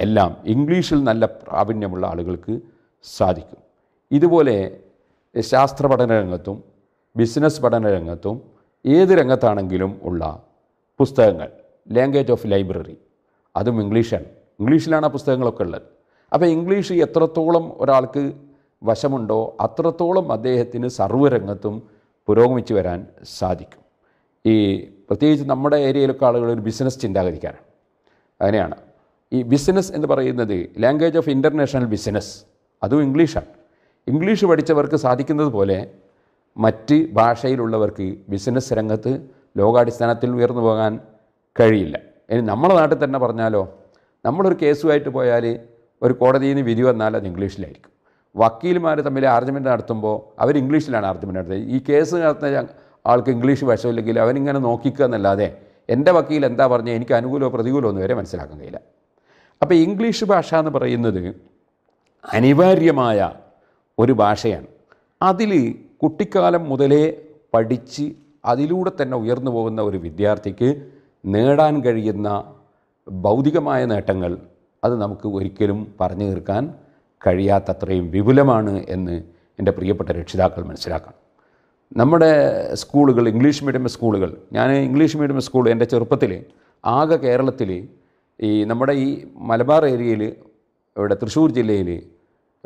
എല്ലാം ഇംഗ്ലീഷിൽ നല്ല പ്രാവീണ്യമുള്ള ആളുകൾക്ക് സാധിക്കും ഇതുപോലെ ശാസ്ത്ര പഠന രംഗത്തും ബിസിനസ് പഠന രംഗത്തും ഏത് രംഗത്താണെങ്കിലും ഉള്ള പുസ്തകങ്ങൾ ലാംഗ്വേജ് ഓഫ് ലൈബ്രറി അതും ഇംഗ്ലീഷാണ് ഇംഗ്ലീഷിലാണ് ആ പുസ്തകങ്ങളൊക്കെ ഉള്ളത് അപ്പോൾ ഇംഗ്ലീഷ് എത്രത്തോളം ഒരാൾക്ക് വശമുണ്ടോ അത്രത്തോളം അദ്ദേഹത്തിന് സർവ്വരംഗത്തും പുരോഗമിച്ചു വരാൻ സാധിക്കും ഈ പ്രത്യേകിച്ച് നമ്മുടെ ഏരിയയിലൊക്കെ ആളുകൾ ഒരു ബിസിനസ് ചിന്താഗതിക്കാരാണ് അങ്ങനെയാണ് ഈ ബിസിനസ് എന്ന് പറയുന്നത് ലാംഗ്വേജ് ഓഫ് ഇൻ്റർനാഷണൽ ബിസിനസ് അതും ഇംഗ്ലീഷാണ് ഇംഗ്ലീഷ് പഠിച്ചവർക്ക് സാധിക്കുന്നത് പോലെ മറ്റ് ഭാഷയിലുള്ളവർക്ക് ബിസിനസ് രംഗത്ത് ലോകാടിസ്ഥാനത്തിൽ ഉയർന്നു പോകാൻ കഴിയില്ല ഇനി നമ്മുടെ നാട്ടിൽ തന്നെ പറഞ്ഞാലോ നമ്മളൊരു കേസുമായിട്ട് പോയാൽ ഒരു കോടതിയിൽ നിന്ന് വിധി വന്നാൽ അത് ഇംഗ്ലീഷിലായിരിക്കും വക്കീൽമാർ തമ്മിൽ ആർഗ്യുമെൻ്റ് നടത്തുമ്പോൾ അവർ ഇംഗ്ലീഷിലാണ് ആർഗ്യുമെൻ്റ് നടത്തുന്നത് ഈ കേസ് നടത്തുന്ന ആൾക്ക് ഇംഗ്ലീഷ് വശമില്ലെങ്കിൽ അവനിങ്ങനെ നോക്കിക്കുക എന്നല്ലാതെ എൻ്റെ വക്കീൽ എന്താ പറഞ്ഞാൽ എനിക്ക് അനുകൂലമോ പ്രതികൂലമോ ഒന്നും വരെ മനസ്സിലാക്കാൻ കഴിയില്ല അപ്പോൾ ഇംഗ്ലീഷ് ഭാഷ എന്ന് പറയുന്നത് അനിവാര്യമായ ഒരു ഭാഷയാണ് അതിൽ കുട്ടിക്കാലം മുതലേ പഠിച്ച് അതിലൂടെ തന്നെ ഉയർന്നു പോകുന്ന ഒരു വിദ്യാർത്ഥിക്ക് നേടാൻ കഴിയുന്ന ഭൗതികമായ നേട്ടങ്ങൾ അത് നമുക്ക് ഒരിക്കലും പറഞ്ഞു തീർക്കാൻ കഴിയാത്തത്രയും വിപുലമാണ് എന്ന് എൻ്റെ പ്രിയപ്പെട്ട രക്ഷിതാക്കൾ മനസ്സിലാക്കണം നമ്മുടെ സ്കൂളുകൾ ഇംഗ്ലീഷ് മീഡിയം സ്കൂളുകൾ ഞാൻ ഇംഗ്ലീഷ് മീഡിയം സ്കൂൾ എൻ്റെ ചെറുപ്പത്തിൽ ആകെ കേരളത്തിൽ ഈ നമ്മുടെ ഈ മലബാർ ഏരിയയിൽ ഇവിടെ തൃശ്ശൂർ ജില്ലയിൽ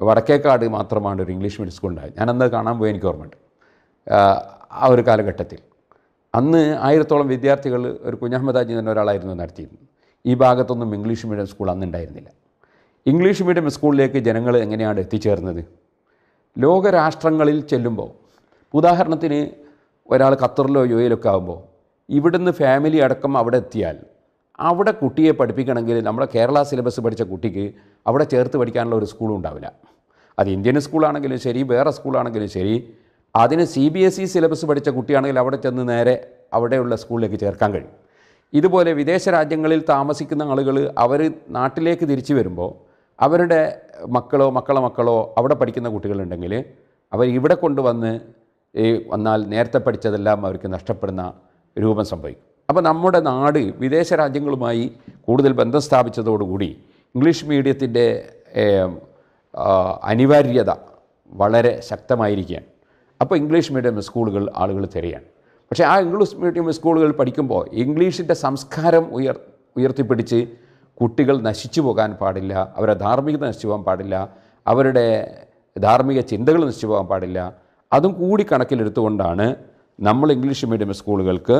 വടക്കേക്കാട് മാത്രമാണ് ഒരു ഇംഗ്ലീഷ് മീഡിയം സ്കൂൾ ഉണ്ടായത് ഞാനന്ന് കാണാൻ പോയി എനിക്ക് ഓർമ്മയുണ്ട് ആ ഒരു കാലഘട്ടത്തിൽ അന്ന് ആയിരത്തോളം വിദ്യാർത്ഥികൾ ഒരു കുഞ്ഞഹമ്മദ് അജി തന്നെ ഒരാളായിരുന്നു നടത്തിയിരുന്നത് ഈ ഭാഗത്തൊന്നും ഇംഗ്ലീഷ് മീഡിയം സ്കൂൾ അന്ന് ഉണ്ടായിരുന്നില്ല ഇംഗ്ലീഷ് മീഡിയം സ്കൂളിലേക്ക് ജനങ്ങൾ എങ്ങനെയാണ് എത്തിച്ചേർന്നത് ലോകരാഷ്ട്രങ്ങളിൽ ചെല്ലുമ്പോൾ ഉദാഹരണത്തിന് ഒരാൾ ഖത്തറിലോ യു ആകുമ്പോൾ ഇവിടുന്ന് ഫാമിലി അടക്കം അവിടെ എത്തിയാൽ അവിടെ കുട്ടിയെ പഠിപ്പിക്കണമെങ്കിൽ നമ്മുടെ കേരള സിലബസ് പഠിച്ച കുട്ടിക്ക് അവിടെ ചേർത്ത് പഠിക്കാനുള്ള ഒരു സ്കൂളും ഉണ്ടാവില്ല അത് ഇന്ത്യൻ സ്കൂളാണെങ്കിലും ശരി വേറെ സ്കൂളാണെങ്കിലും ശരി അതിന് C B S E syllabus പഠിച്ച കുട്ടിയാണെങ്കിൽ അവിടെ ചെന്ന് നേരെ അവിടെയുള്ള സ്കൂളിലേക്ക് ചേർക്കാൻ കഴിയും ഇതുപോലെ വിദേശ രാജ്യങ്ങളിൽ താമസിക്കുന്ന ആളുകൾ അവർ നാട്ടിലേക്ക് തിരിച്ചു വരുമ്പോൾ അവരുടെ മക്കളോ മക്കളെ മക്കളോ അവിടെ പഠിക്കുന്ന കുട്ടികളുണ്ടെങ്കിൽ അവർ ഇവിടെ കൊണ്ടുവന്ന് ഈ വന്നാൽ നേരത്തെ പഠിച്ചതെല്ലാം അവർക്ക് നഷ്ടപ്പെടുന്ന രൂപം സംഭവിക്കും അപ്പോൾ നമ്മുടെ നാട് വിദേശ രാജ്യങ്ങളുമായി കൂടുതൽ ബന്ധം സ്ഥാപിച്ചതോടുകൂടി ഇംഗ്ലീഷ് മീഡിയത്തിൻ്റെ അനിവാര്യത വളരെ ശക്തമായിരിക്കുകയാണ് അപ്പോൾ ഇംഗ്ലീഷ് മീഡിയം സ്കൂളുകൾ ആളുകൾ തിരയാണ് പക്ഷേ ആ ഇംഗ്ലീഷ് മീഡിയം സ്കൂളുകൾ പഠിക്കുമ്പോൾ ഇംഗ്ലീഷിൻ്റെ സംസ്കാരം ഉയർ ഉയർത്തിപ്പിടിച്ച് കുട്ടികൾ നശിച്ചു പോകാൻ പാടില്ല അവരുടെ ധാർമ്മികത നശിച്ചു പോകാൻ പാടില്ല അവരുടെ ധാർമ്മിക ചിന്തകൾ നശിച്ചു പോകാൻ പാടില്ല അതും കൂടി കണക്കിലെടുത്തുകൊണ്ടാണ് നമ്മൾ ഇംഗ്ലീഷ് മീഡിയം സ്കൂളുകൾക്ക്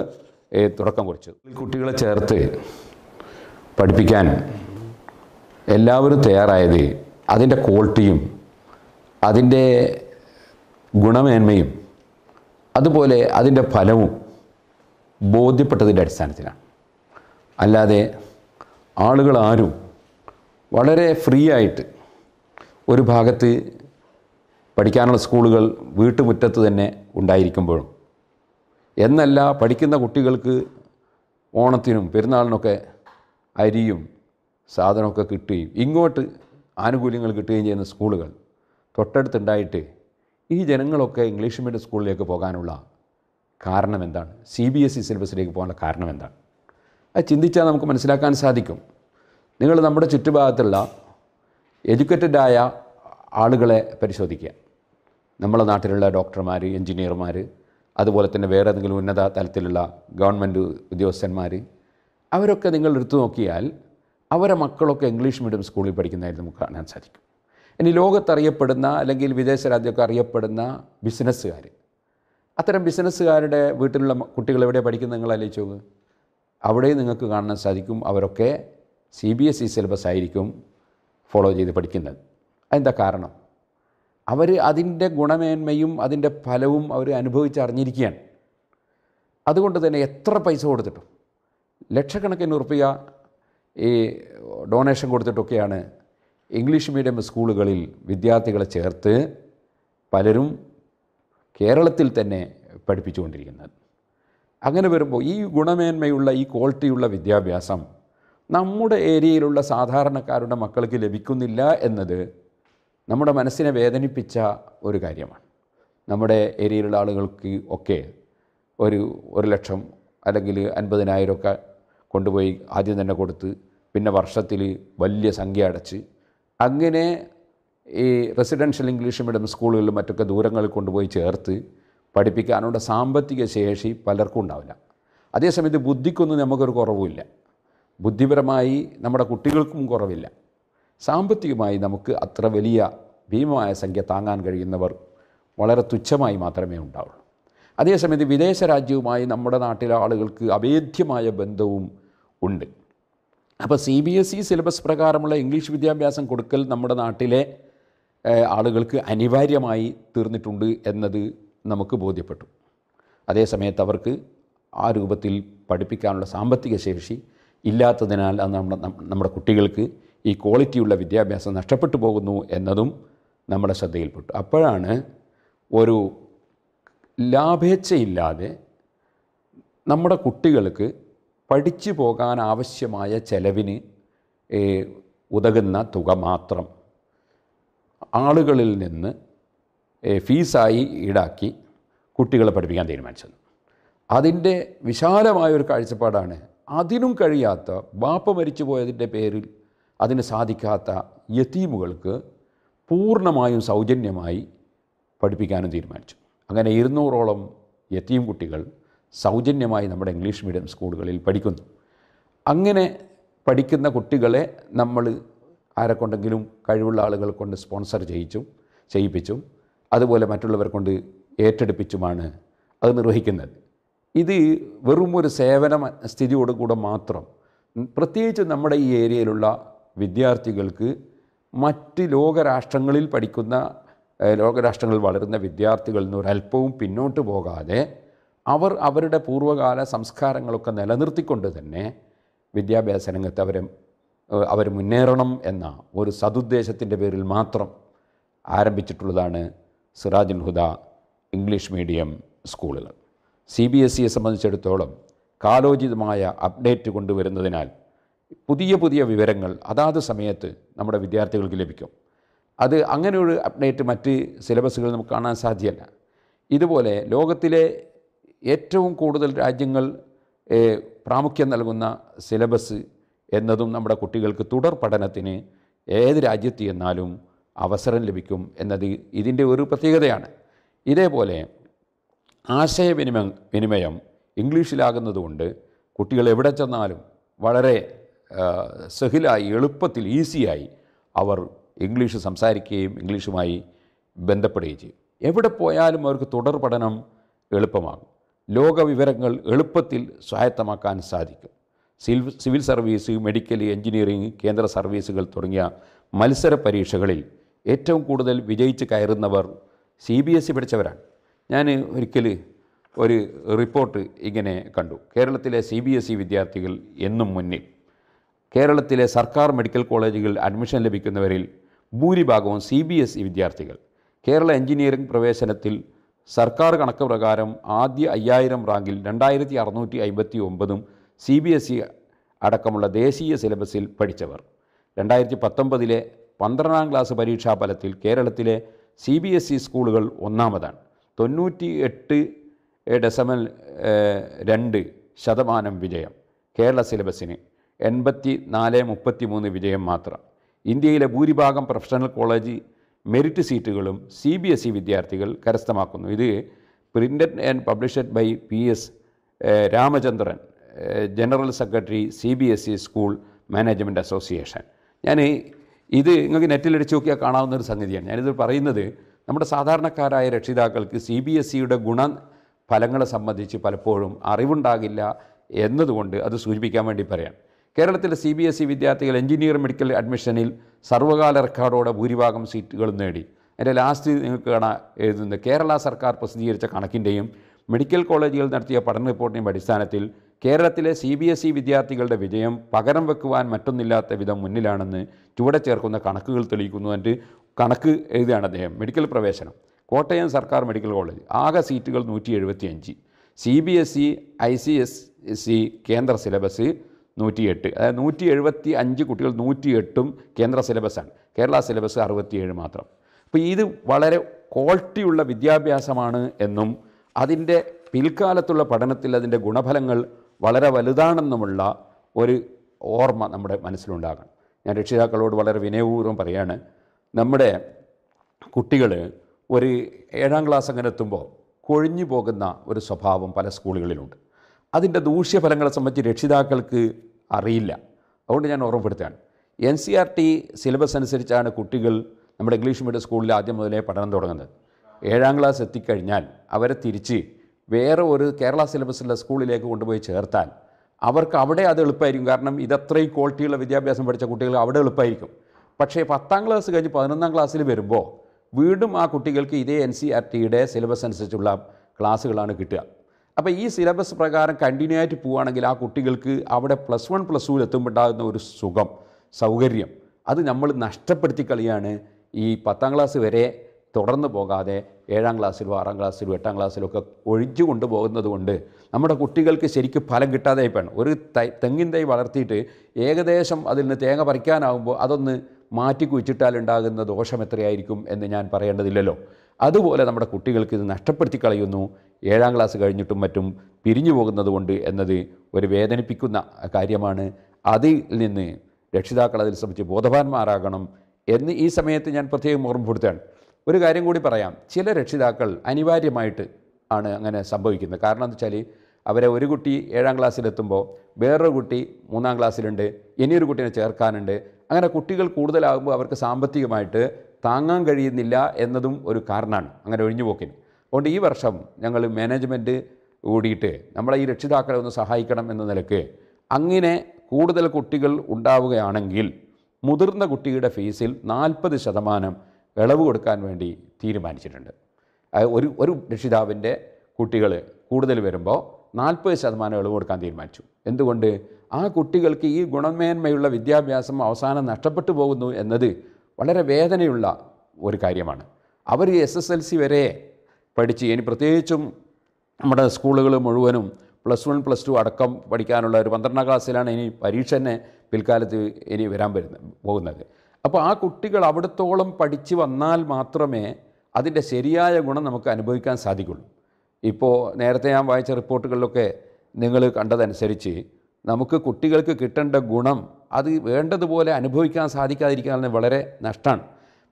തുടക്കം കുറിച്ചത് കുട്ടികളെ ചേർത്ത് പഠിപ്പിക്കാൻ എല്ലാവരും തയ്യാറായത് അതിൻ്റെ ക്വാളിറ്റിയും അതിൻ്റെ ഗുണമേന്മയും അതുപോലെ അതിൻ്റെ ഫലവും ബോധ്യപ്പെട്ടതിൻ്റെ അടിസ്ഥാനത്തിലാണ് അല്ലാതെ ആളുകൾ ആരും വളരെ ഫ്രീ ആയിട്ട് ഒരു ഭാഗത്ത് പഠിക്കാനുള്ള സ്കൂളുകൾ വീട്ടുമുറ്റത്ത് തന്നെ ഉണ്ടായിരിക്കുമ്പോഴും എന്നല്ല പഠിക്കുന്ന കുട്ടികൾക്ക് ഓണത്തിനും പെരുന്നാളിനൊക്കെ അരിയും സാധനമൊക്കെ കിട്ടുകയും ഇങ്ങോട്ട് ആനുകൂല്യങ്ങൾ കിട്ടുകയും ചെയ്യുന്ന സ്കൂളുകൾ തൊട്ടടുത്തുണ്ടായിട്ട് ഈ ജനങ്ങളൊക്കെ ഇംഗ്ലീഷ് മീഡിയം സ്കൂളിലേക്ക് പോകാനുള്ള കാരണം എന്താണ് സി ബി എസ് ഇ സിലബസിലേക്ക് പോകാനുള്ള കാരണം എന്താണ് അത് ചിന്തിച്ചാൽ നമുക്ക് മനസ്സിലാക്കാൻ സാധിക്കും നിങ്ങൾ നമ്മുടെ ചുറ്റുഭാഗത്തുള്ള എഡ്യൂക്കേറ്റഡായ ആയ ആളുകളെ പരിശോധിക്കുക നമ്മളെ നാട്ടിലുള്ള ഡോക്ടർമാർ എഞ്ചിനീയർമാർ അതുപോലെ തന്നെ വേറെ ഏതെങ്കിലും ഉന്നത തലത്തിലുള്ള ഗവൺമെൻറ് ഉദ്യോഗസ്ഥന്മാർ അവരൊക്കെ നിങ്ങൾ എടുത്തു നോക്കിയാൽ അവരെ മക്കളൊക്കെ ഇംഗ്ലീഷ് മീഡിയം സ്കൂളിൽ പഠിക്കുന്നതായിട്ട് നമുക്ക് കാണാൻ സാധിക്കും ഇനി ലോകത്തറിയപ്പെടുന്ന അല്ലെങ്കിൽ വിദേശ രാജ്യമൊക്കെ അറിയപ്പെടുന്ന ബിസിനസ്സുകാർ അത്തരം ബിസിനസ്സുകാരുടെ വീട്ടിലുള്ള കുട്ടികൾ എവിടെയാണ് പഠിക്കുന്നത് നിങ്ങൾ ആലോചിച്ചു അവിടെയും നിങ്ങൾക്ക് കാണാൻ സാധിക്കും അവരൊക്കെ C B S E syllabus ആയിരിക്കും ഫോളോ ചെയ്ത് പഠിക്കുന്നത് അതെന്താ കാരണം അവർ അതിൻ്റെ ഗുണമേന്മയും അതിൻ്റെ ഫലവും അവർ അനുഭവിച്ചറിഞ്ഞിരിക്കുകയാണ് അതുകൊണ്ട് തന്നെ എത്ര പൈസ കൊടുത്തിട്ടും ലക്ഷക്കണക്കിന് ഉറുപ്പിക ഈ ഡൊണേഷൻ കൊടുത്തിട്ടൊക്കെയാണ് ഇംഗ്ലീഷ് മീഡിയം സ്കൂളുകളിൽ വിദ്യാർത്ഥികളെ ചേർത്ത് പലരും കേരളത്തിൽ തന്നെ പഠിപ്പിച്ചുകൊണ്ടിരിക്കുന്നത് അങ്ങനെ വരുമ്പോൾ ഈ ഗുണമേന്മയുള്ള ഈ ക്വാളിറ്റിയുള്ള വിദ്യാഭ്യാസം നമ്മുടെ ഏരിയയിലുള്ള സാധാരണക്കാരുടെ മക്കൾക്ക് ലഭിക്കുന്നില്ല എന്നത് നമ്മുടെ മനസ്സിനെ വേദനിപ്പിച്ച ഒരു കാര്യമാണ് നമ്മുടെ ഏരിയയിലുള്ള ആളുകൾക്ക് ഒക്കെ ഒരു ഒരു ലക്ഷം അല്ലെങ്കിൽ അൻപതിനായിരമൊക്കെ കൊണ്ടുപോയി ആദ്യം തന്നെ കൊടുത്ത് പിന്നെ വർഷത്തിൽ വലിയ സംഖ്യ അടച്ച് അങ്ങനെ ഈ റെസിഡൻഷ്യൽ ഇംഗ്ലീഷ് മീഡിയം സ്കൂളുകളിലും മറ്റൊക്കെ ദൂരങ്ങളിൽ കൊണ്ടുപോയി ചേർത്ത് പഠിപ്പിക്കാനുള്ള സാമ്പത്തിക ശേഷി പലർക്കും ഉണ്ടാവില്ല അതേസമയത്ത് ബുദ്ധിക്കൊന്നും നമുക്കൊരു കുറവുമില്ല ബുദ്ധിപരമായി നമ്മുടെ കുട്ടികൾക്കും കുറവില്ല സാമ്പത്തികമായി നമുക്ക് അത്ര വലിയ ഭീമമായ സംഖ്യ താങ്ങാൻ കഴിയുന്നവർ വളരെ തുച്ഛമായി മാത്രമേ ഉണ്ടാവുള്ളൂ അതേസമയത്ത് വിദേശ രാജ്യവുമായി നമ്മുടെ നാട്ടിലെ ആളുകൾക്ക് അഭേദ്യമായ ബന്ധവും ഉണ്ട് അപ്പോൾ C B S E syllabus പ്രകാരമുള്ള ഇംഗ്ലീഷ് വിദ്യാഭ്യാസം കൊടുക്കൽ നമ്മുടെ നാട്ടിലെ ആളുകൾക്ക് അനിവാര്യമായി തീർന്നിട്ടുണ്ട് എന്നത് നമുക്ക് ബോധ്യപ്പെട്ടു അതേസമയത്ത് അവർക്ക് ആ രൂപത്തിൽ പഠിപ്പിക്കാനുള്ള സാമ്പത്തിക ശേഷി ഇല്ലാത്തതിനാൽ അത് നമ്മുടെ നമ്മുടെ കുട്ടികൾക്ക് ഈ ക്വാളിറ്റിയുള്ള വിദ്യാഭ്യാസം നഷ്ടപ്പെട്ടു പോകുന്നു എന്നതും നമ്മുടെ ശ്രദ്ധയിൽപ്പെട്ടു അപ്പോഴാണ് ഒരു ലാഭേച്ഛയില്ലാതെ നമ്മുടെ കുട്ടികൾക്ക് പഠിച്ചു പോകാൻ ആവശ്യമായ ചെലവിന് ഉതകുന്ന തുക മാത്രം ആളുകളിൽ നിന്ന് ഫീസായി ഈടാക്കി കുട്ടികളെ പഠിപ്പിക്കാൻ തീരുമാനിച്ചത് അതിൻ്റെ വിശാലമായൊരു കാഴ്ചപ്പാടാണ് അതിനും കഴിയാത്ത ബാപ്പ മരിച്ചു പോയതിൻ്റെ പേരിൽ അതിന് സാധിക്കാത്ത യത്തീമുകൾക്ക് പൂർണ്ണമായും സൗജന്യമായി പഠിപ്പിക്കാനും തീരുമാനിച്ചു അങ്ങനെ ഇരുന്നൂറോളം യത്തീം കുട്ടികൾ സൗജന്യമായി നമ്മുടെ ഇംഗ്ലീഷ് മീഡിയം സ്കൂളുകളിൽ പഠിക്കുന്നു അങ്ങനെ പഠിക്കുന്ന കുട്ടികളെ നമ്മൾ ആരെക്കൊണ്ടെങ്കിലും കഴിവുള്ള ആളുകൾ കൊണ്ട് സ്പോൺസർ ചെയ്യിച്ചു ചെയ്യിപ്പിച്ചും അതുപോലെ മറ്റുള്ളവർ കൊണ്ട് ഏറ്റെടുപ്പിച്ചുമാണ് അത് നിർവഹിക്കുന്നത് ഇത് വെറും ഒരു സേവന സ്ഥിതിയോടുകൂടെ മാത്രം പ്രത്യേകിച്ച് നമ്മുടെ ഈ ഏരിയയിലുള്ള വിദ്യാർത്ഥികൾക്ക് മറ്റ് ലോകരാഷ്ട്രങ്ങളിൽ പഠിക്കുന്ന ലോകരാഷ്ട്രങ്ങളിൽ വളരുന്ന വിദ്യാർത്ഥികളിൽ നിന്ന് ഒരല്പവും പിന്നോട്ട് പോകാതെ അവർ അവരുടെ പൂർവ്വകാല സംസ്കാരങ്ങളൊക്കെ നിലനിർത്തിക്കൊണ്ട് തന്നെ വിദ്യാഭ്യാസ രംഗത്ത് അവർ അവർ മുന്നേറണം എന്ന ഒരു സതുദ്ദേശത്തിൻ്റെ പേരിൽ മാത്രം ആരംഭിച്ചിട്ടുള്ളതാണ് സിറാജുൽ ഹുദ ഇംഗ്ലീഷ് മീഡിയം സ്കൂളുകൾ സി ബി എസ് ഇയെ സംബന്ധിച്ചിടത്തോളം കാലോചിതമായ അപ്ഡേറ്റ് കൊണ്ടുവരുന്നതിനാൽ പുതിയ പുതിയ വിവരങ്ങൾ അതാത് സമയത്ത് നമ്മുടെ വിദ്യാർത്ഥികൾക്ക് ലഭിക്കും അത് അങ്ങനെയൊരു അപ്ഡേറ്റ് മറ്റ് സിലബസുകൾ നമുക്ക് കാണാൻ സാധ്യമല്ല ഇതുപോലെ ലോകത്തിലെ ഏറ്റവും കൂടുതൽ രാജ്യങ്ങൾ പ്രാമുഖ്യം നൽകുന്ന സിലബസ് എന്നതും നമ്മുടെ കുട്ടികൾക്ക് തുടർ പഠനത്തിന് ഏത് രാജ്യത്ത് ചെന്നാലും അവസരം ലഭിക്കും എന്നത് ഇതിൻ്റെ ഒരു പ്രത്യേകതയാണ് ഇതേപോലെ ആശയവിനിമ വിനിമയം ഇംഗ്ലീഷിലാകുന്നതുകൊണ്ട് കുട്ടികൾ എവിടെ ചെന്നാലും വളരെ സഹിലായി എളുപ്പത്തിൽ ഈസിയായി അവർ ഇംഗ്ലീഷ് സംസാരിക്കുകയും ഇംഗ്ലീഷുമായി ബന്ധപ്പെടുകയും ചെയ്യും എവിടെ പോയാലും അവർക്ക് തുടർ പഠനം എളുപ്പമാകും ലോകവിവരങ്ങൾ എളുപ്പത്തിൽ സ്വായത്തമാക്കാൻ സാധിക്കും സിവിൽ സർവീസ് മെഡിക്കൽ എഞ്ചിനീയറിംഗ് കേന്ദ്ര സർവീസുകൾ തുടങ്ങിയ മത്സര പരീക്ഷകളിൽ ഏറ്റവും കൂടുതൽ വിജയിച്ച് കയറുന്നവർ സി ബി എസ് ഇ പഠിച്ചവരാണ് ഞാൻ ഒരിക്കൽ ഒരു റിപ്പോർട്ട് ഇങ്ങനെ കണ്ടു കേരളത്തിലെ സി ബി എസ് ഇ വിദ്യാർത്ഥികൾ എന്നും മുന്നിൽ കേരളത്തിലെ സർക്കാർ മെഡിക്കൽ കോളേജുകളിൽ അഡ്മിഷൻ ലഭിക്കുന്നവരിൽ ഭൂരിഭാഗവും സി ബി എസ് ഇ വിദ്യാർത്ഥികൾ കേരള എഞ്ചിനീയറിംഗ് പ്രവേശനത്തിൽ സർക്കാർ കണക്ക് പ്രകാരം ആദ്യ അയ്യായിരം റാങ്കിൽ രണ്ടായിരത്തി അറുന്നൂറ്റി അൻപത്തി ഒമ്പതും സി ബി എസ് ഇ അടക്കമുള്ള ദേശീയ സിലബസിൽ പഠിച്ചവർ രണ്ടായിരത്തി പത്തൊമ്പതിലെ പന്ത്രണ്ടാം ക്ലാസ് പരീക്ഷാ ഫലത്തിൽ കേരളത്തിലെ സി ബി എസ് ഇ സ്കൂളുകൾ ഒന്നാമതാണ് തൊണ്ണൂറ്റി എട്ട് ഡെസമൽ രണ്ട് ശതമാനം വിജയം കേരള സിലബസിന് എൺപത്തി നാല് മുപ്പത്തി മൂന്ന് വിജയം മാത്രം ഇന്ത്യയിലെ ഭൂരിഭാഗം പ്രൊഫഷണൽ കോളേജ് മെറിറ്റ് സീറ്റുകളും സി ബി എസ് ഇ വിദ്യാർത്ഥികൾ കരസ്ഥമാക്കുന്നു ഇത് printed and published by P S Ramachandran general secretary C B S E school management association ഞാൻ ഇത് നിങ്ങൾക്ക് നെറ്റിലടിച്ച് നോക്കിയാൽ കാണാവുന്ന ഒരു സംഗതിയാണ് ഞാനിത് പറയുന്നത് നമ്മുടെ സാധാരണക്കാരായ രക്ഷിതാക്കൾക്ക് സി ബി എസ് ഇയുടെ e ഗുണ ഫലങ്ങളെ സംബന്ധിച്ച് പലപ്പോഴും അറിവുണ്ടാകില്ല എന്നതുകൊണ്ട് അത് സൂചിപ്പിക്കാൻ വേണ്ടി പറയാം കേരളത്തിലെ സി ബി എസ് ഇ വിദ്യാർത്ഥികൾ എഞ്ചിനീയർ മെഡിക്കൽ അഡ്മിഷനിൽ സർവ്വകാല റെക്കോർഡോടെ ഭൂരിഭാഗം സീറ്റുകളും നേടി എൻ്റെ ലാസ്റ്റ് നിങ്ങൾക്ക് കാണാൻ എഴുതുന്നത് കേരള സർക്കാർ പ്രസിദ്ധീകരിച്ച കണക്കിൻ്റെയും മെഡിക്കൽ കോളേജുകൾ നടത്തിയ പഠന റിപ്പോർട്ടിൻ്റെ അടിസ്ഥാനത്തിൽ കേരളത്തിലെ സി ബി എസ് ഇ വിദ്യാർത്ഥികളുടെ വിജയം പകരം വെക്കുവാൻ മറ്റൊന്നില്ലാത്ത വിധം മുന്നിലാണെന്ന് ചുവടെ ചേർക്കുന്ന കണക്കുകൾ തെളിയിക്കുന്നു എൻ്റെ കണക്ക് എഴുതുകയാണ് അദ്ദേഹം മെഡിക്കൽ പ്രവേശനം കോട്ടയം സർക്കാർ മെഡിക്കൽ കോളേജ് ആകെ സീറ്റുകൾ നൂറ്റി എഴുപത്തി അഞ്ച് C B S E I C S C കേന്ദ്ര സിലബസ് നൂറ്റിയെട്ട് അതായത് നൂറ്റി എഴുപത്തി അഞ്ച് കുട്ടികൾ നൂറ്റിയെട്ടും കേന്ദ്ര സിലബസാണ് കേരള സിലബസ് അറുപത്തിയേഴ് മാത്രം അപ്പോൾ ഇത് വളരെ ക്വാളിറ്റിയുള്ള വിദ്യാഭ്യാസമാണ് എന്നും അതിൻ്റെ പിൽക്കാലത്തുള്ള പഠനത്തിൽ അതിൻ്റെ ഗുണഫലങ്ങൾ വളരെ വലുതാണെന്നുമുള്ള ഒരു ഓർമ്മ നമ്മുടെ മനസ്സിലുണ്ടാകണം ഞാൻ രക്ഷിതാക്കളോട് വളരെ വിനയപൂർവ്വം പറയാണ് നമ്മുടെ കുട്ടികൾ ഒരു ഏഴാം ക്ലാസ് അങ്ങനെ എത്തുമ്പോൾ കൊഴിഞ്ഞു പോകുന്ന ഒരു സ്വഭാവം പല സ്കൂളുകളിലുണ്ട് അതിൻ്റെ ദൂഷ്യഫലങ്ങളെ സംബന്ധിച്ച് രക്ഷിതാക്കൾക്ക് അറിയില്ല അതുകൊണ്ട് ഞാൻ ഓർമ്മപ്പെടുത്തുകയാണ് N C R T syllabus അനുസരിച്ചാണ് കുട്ടികൾ നമ്മുടെ ഇംഗ്ലീഷ് മീഡിയം സ്കൂളിൽ ആദ്യം മുതലേ പഠനം തുടങ്ങുന്നത് ഏഴാം ക്ലാസ് എത്തിക്കഴിഞ്ഞാൽ അവരെ തിരിച്ച് വേറെ ഒരു കേരള സിലബസിലെ സ്കൂളിലേക്ക് കൊണ്ടുപോയി ചേർത്താൽ അവർക്ക് അവിടെ അത് എളുപ്പമായിരിക്കും കാരണം ഇതത്രയും ക്വാളിറ്റിയുള്ള വിദ്യാഭ്യാസം പഠിച്ച കുട്ടികൾ അവിടെ എളുപ്പമായിരിക്കും പക്ഷേ പത്താം ക്ലാസ് കഴിഞ്ഞ് പതിനൊന്നാം ക്ലാസ്സിൽ വരുമ്പോൾ വീണ്ടും ആ കുട്ടികൾക്ക് ഇതേ എൻ സി ആർ ടിയുടെ സിലബസ് അനുസരിച്ചുള്ള ക്ലാസ്സുകളാണ് കിട്ടുക അപ്പോൾ ഈ സിലബസ് പ്രകാരം കണ്ടിന്യൂ ആയിട്ട് പോവുകയാണെങ്കിൽ ആ കുട്ടികൾക്ക് അവിടെ പ്ലസ് വൺ പ്ലസ് ടുവിൽ എത്തുമ്പോഴുണ്ടാകുന്ന ഒരു സുഖം സൗകര്യം അത് നമ്മൾ നഷ്ടപ്പെടുത്തി കളിയാണ് ഈ പത്താം ക്ലാസ് വരെ തുടർന്ന് പോകാതെ ഏഴാം ക്ലാസ്സിലും ആറാം ക്ലാസ്സിലും എട്ടാം ക്ലാസ്സിലും ഒക്കെ ഒഴിച്ചു കൊണ്ടുപോകുന്നത് കൊണ്ട് നമ്മുടെ കുട്ടികൾക്ക് ശരിക്കും ഫലം കിട്ടാതെ പോകണം ഒരു തൈ തെങ്ങിൻ തൈ വളർത്തിയിട്ട് ഏകദേശം അതിൽ നിന്ന് തേങ്ങ പറിക്കാനാകുമ്പോൾ അതൊന്ന് മാറ്റി കുഴിച്ചിട്ടാലുണ്ടാകുന്ന ദോഷം എത്രയായിരിക്കും എന്ന് ഞാൻ പറയേണ്ടതില്ലല്ലോ അതുപോലെ നമ്മുടെ കുട്ടികൾക്ക് ഇത് നഷ്ടപ്പെടുത്തി കളയുന്നു ഏഴാം ക്ലാസ് കഴിഞ്ഞിട്ടും മറ്റും പിരിഞ്ഞു പോകുന്നതുകൊണ്ട് എന്നത് ഒരു വേദനിപ്പിക്കുന്ന കാര്യമാണ് അതിൽ നിന്ന് രക്ഷിതാക്കൾ അതിൽ സംബന്ധിച്ച് ബോധവാന്മാരാകണം എന്ന് ഈ സമയത്ത് ഞാൻ പ്രത്യേകം ഓർമ്മപ്പെടുത്തുകയാണ് ഒരു കാര്യം കൂടി പറയാം ചില രക്ഷിതാക്കൾ അനിവാര്യമായിട്ട് ആണ് അങ്ങനെ സംഭവിക്കുന്നത് കാരണം എന്താ വെച്ചാൽ അവരെ ഒരു കുട്ടി ഏഴാം ക്ലാസ്സിലെത്തുമ്പോൾ വേറൊരു കുട്ടി മൂന്നാം ക്ലാസ്സിലുണ്ട് ഇനിയൊരു കുട്ടീനെ ചേർക്കാനുണ്ട് അങ്ങനെ കുട്ടികൾ കൂടുതലാകുമ്പോൾ അവർക്ക് സാമ്പത്തികമായിട്ട് താങ്ങാൻ കഴിയുന്നില്ല എന്നതും ഒരു കാരണമാണ് അങ്ങനെ ഒഴിഞ്ഞുപോക്കിന് അതുകൊണ്ട് ഈ വർഷം ഞങ്ങൾ മാനേജ്മെൻറ്റ് കൂടിയിട്ട് നമ്മളെ ഈ രക്ഷിതാക്കളെ ഒന്ന് സഹായിക്കണം എന്ന നിലക്ക് അങ്ങനെ കൂടുതൽ കുട്ടികൾ ഉണ്ടാവുകയാണെങ്കിൽ മുതിർന്ന കുട്ടിയുടെ ഫീസിൽ നാൽപ്പത് ശതമാനം ഇളവ് കൊടുക്കാൻ വേണ്ടി തീരുമാനിച്ചിട്ടുണ്ട് ഒരു ഒരു രക്ഷിതാവിൻ്റെ കുട്ടികൾ കൂടുതൽ വരുമ്പോൾ നാൽപ്പത് ശതമാനം ഇളവ് കൊടുക്കാൻ തീരുമാനിച്ചു എന്തുകൊണ്ട് ആ കുട്ടികൾക്ക് ഈ ഗുണമേന്മയുള്ള വിദ്യാഭ്യാസം അവസാനം നഷ്ടപ്പെട്ടു പോകുന്നു എന്നത് വളരെ വേദനയുള്ള ഒരു കാര്യമാണ് അവർ എസ് എസ് എൽ സി വരെ പഠിച്ച് ഇനി പ്രത്യേകിച്ചും നമ്മുടെ സ്കൂളുകൾ മുഴുവനും പ്ലസ് വൺ പ്ലസ് ടു അടക്കം പഠിക്കാനുള്ള ഒരു പന്ത്രണ്ടാം ക്ലാസ്സിലാണ് ഇനി പരീക്ഷ തന്നെ പിൽക്കാലത്ത് ഇനി വരാൻ വരുന്ന പോകുന്നത് അപ്പോൾ ആ കുട്ടികൾ അവിടത്തോളം പഠിച്ച് വന്നാൽ മാത്രമേ അതിൻ്റെ ശരിയായ ഗുണം നമുക്ക് അനുഭവിക്കാൻ സാധിക്കുള്ളൂ ഇപ്പോൾ നേരത്തെ ഞാൻ വായിച്ച റിപ്പോർട്ടുകളിലൊക്കെ നിങ്ങൾ കണ്ടതനുസരിച്ച് നമുക്ക് കുട്ടികൾക്ക് കിട്ടേണ്ട ഗുണം അത് വേണ്ടതുപോലെ അനുഭവിക്കാൻ സാധിക്കാതിരിക്കാൻ വളരെ നഷ്ടമാണ്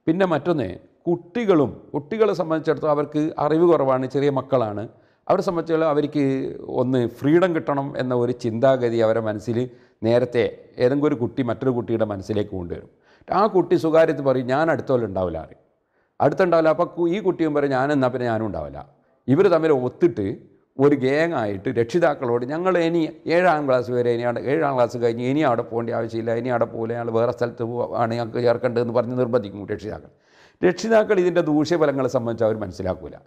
പിന്നെ മറ്റൊന്ന് കുട്ടികളും കുട്ടികളെ സംബന്ധിച്ചിടത്തോളം അവർക്ക് അറിവ് കുറവാണ് ചെറിയ മക്കളാണ് അവരെ സംബന്ധിച്ചിടത്തോളം അവർക്ക് ഒന്ന് ഫ്രീഡം കിട്ടണം എന്ന ഒരു ചിന്താഗതി അവരുടെ മനസ്സിൽ നേരത്തെ ഏതെങ്കിലും ഒരു കുട്ടി മറ്റൊരു കുട്ടിയുടെ മനസ്സിലേക്ക് കൊണ്ടുവരും ആ കുട്ടി സ്വകാര്യത്തിൽ പറയും ഞാൻ അടുത്തോളം ഉണ്ടാവില്ല അറിയും അടുത്തുണ്ടാവില്ല അപ്പോൾ ഈ കുട്ടിയും പറയും ഞാൻ എന്നാൽ പിന്നെ ഞാനും ഉണ്ടാവില്ല ഇവർ തമ്മിൽ ഒത്തിട്ട് ഒരു ഗ്യാങ് ആയിട്ട് രക്ഷിതാക്കളോട് ഞങ്ങൾ ഇനി ഏഴാം ക്ലാസ് വരെ ഇനി ഏഴാം ക്ലാസ് കഴിഞ്ഞ് ഇനി അവിടെ പോകേണ്ട ആവശ്യമില്ല ഇനി അവിടെ പോകില്ല ഞങ്ങൾ വേറെ സ്ഥലത്ത് പോവാണ് ഞങ്ങൾക്ക് ചേർക്കേണ്ടതെന്ന് പറഞ്ഞ് നിർബന്ധിക്കും രക്ഷിതാക്കൾ രക്ഷിതാക്കൾ ഇതിൻ്റെ ദൂഷ്യഫലങ്ങളെ സംബന്ധിച്ച് അവർ മനസ്സിലാക്കില്ല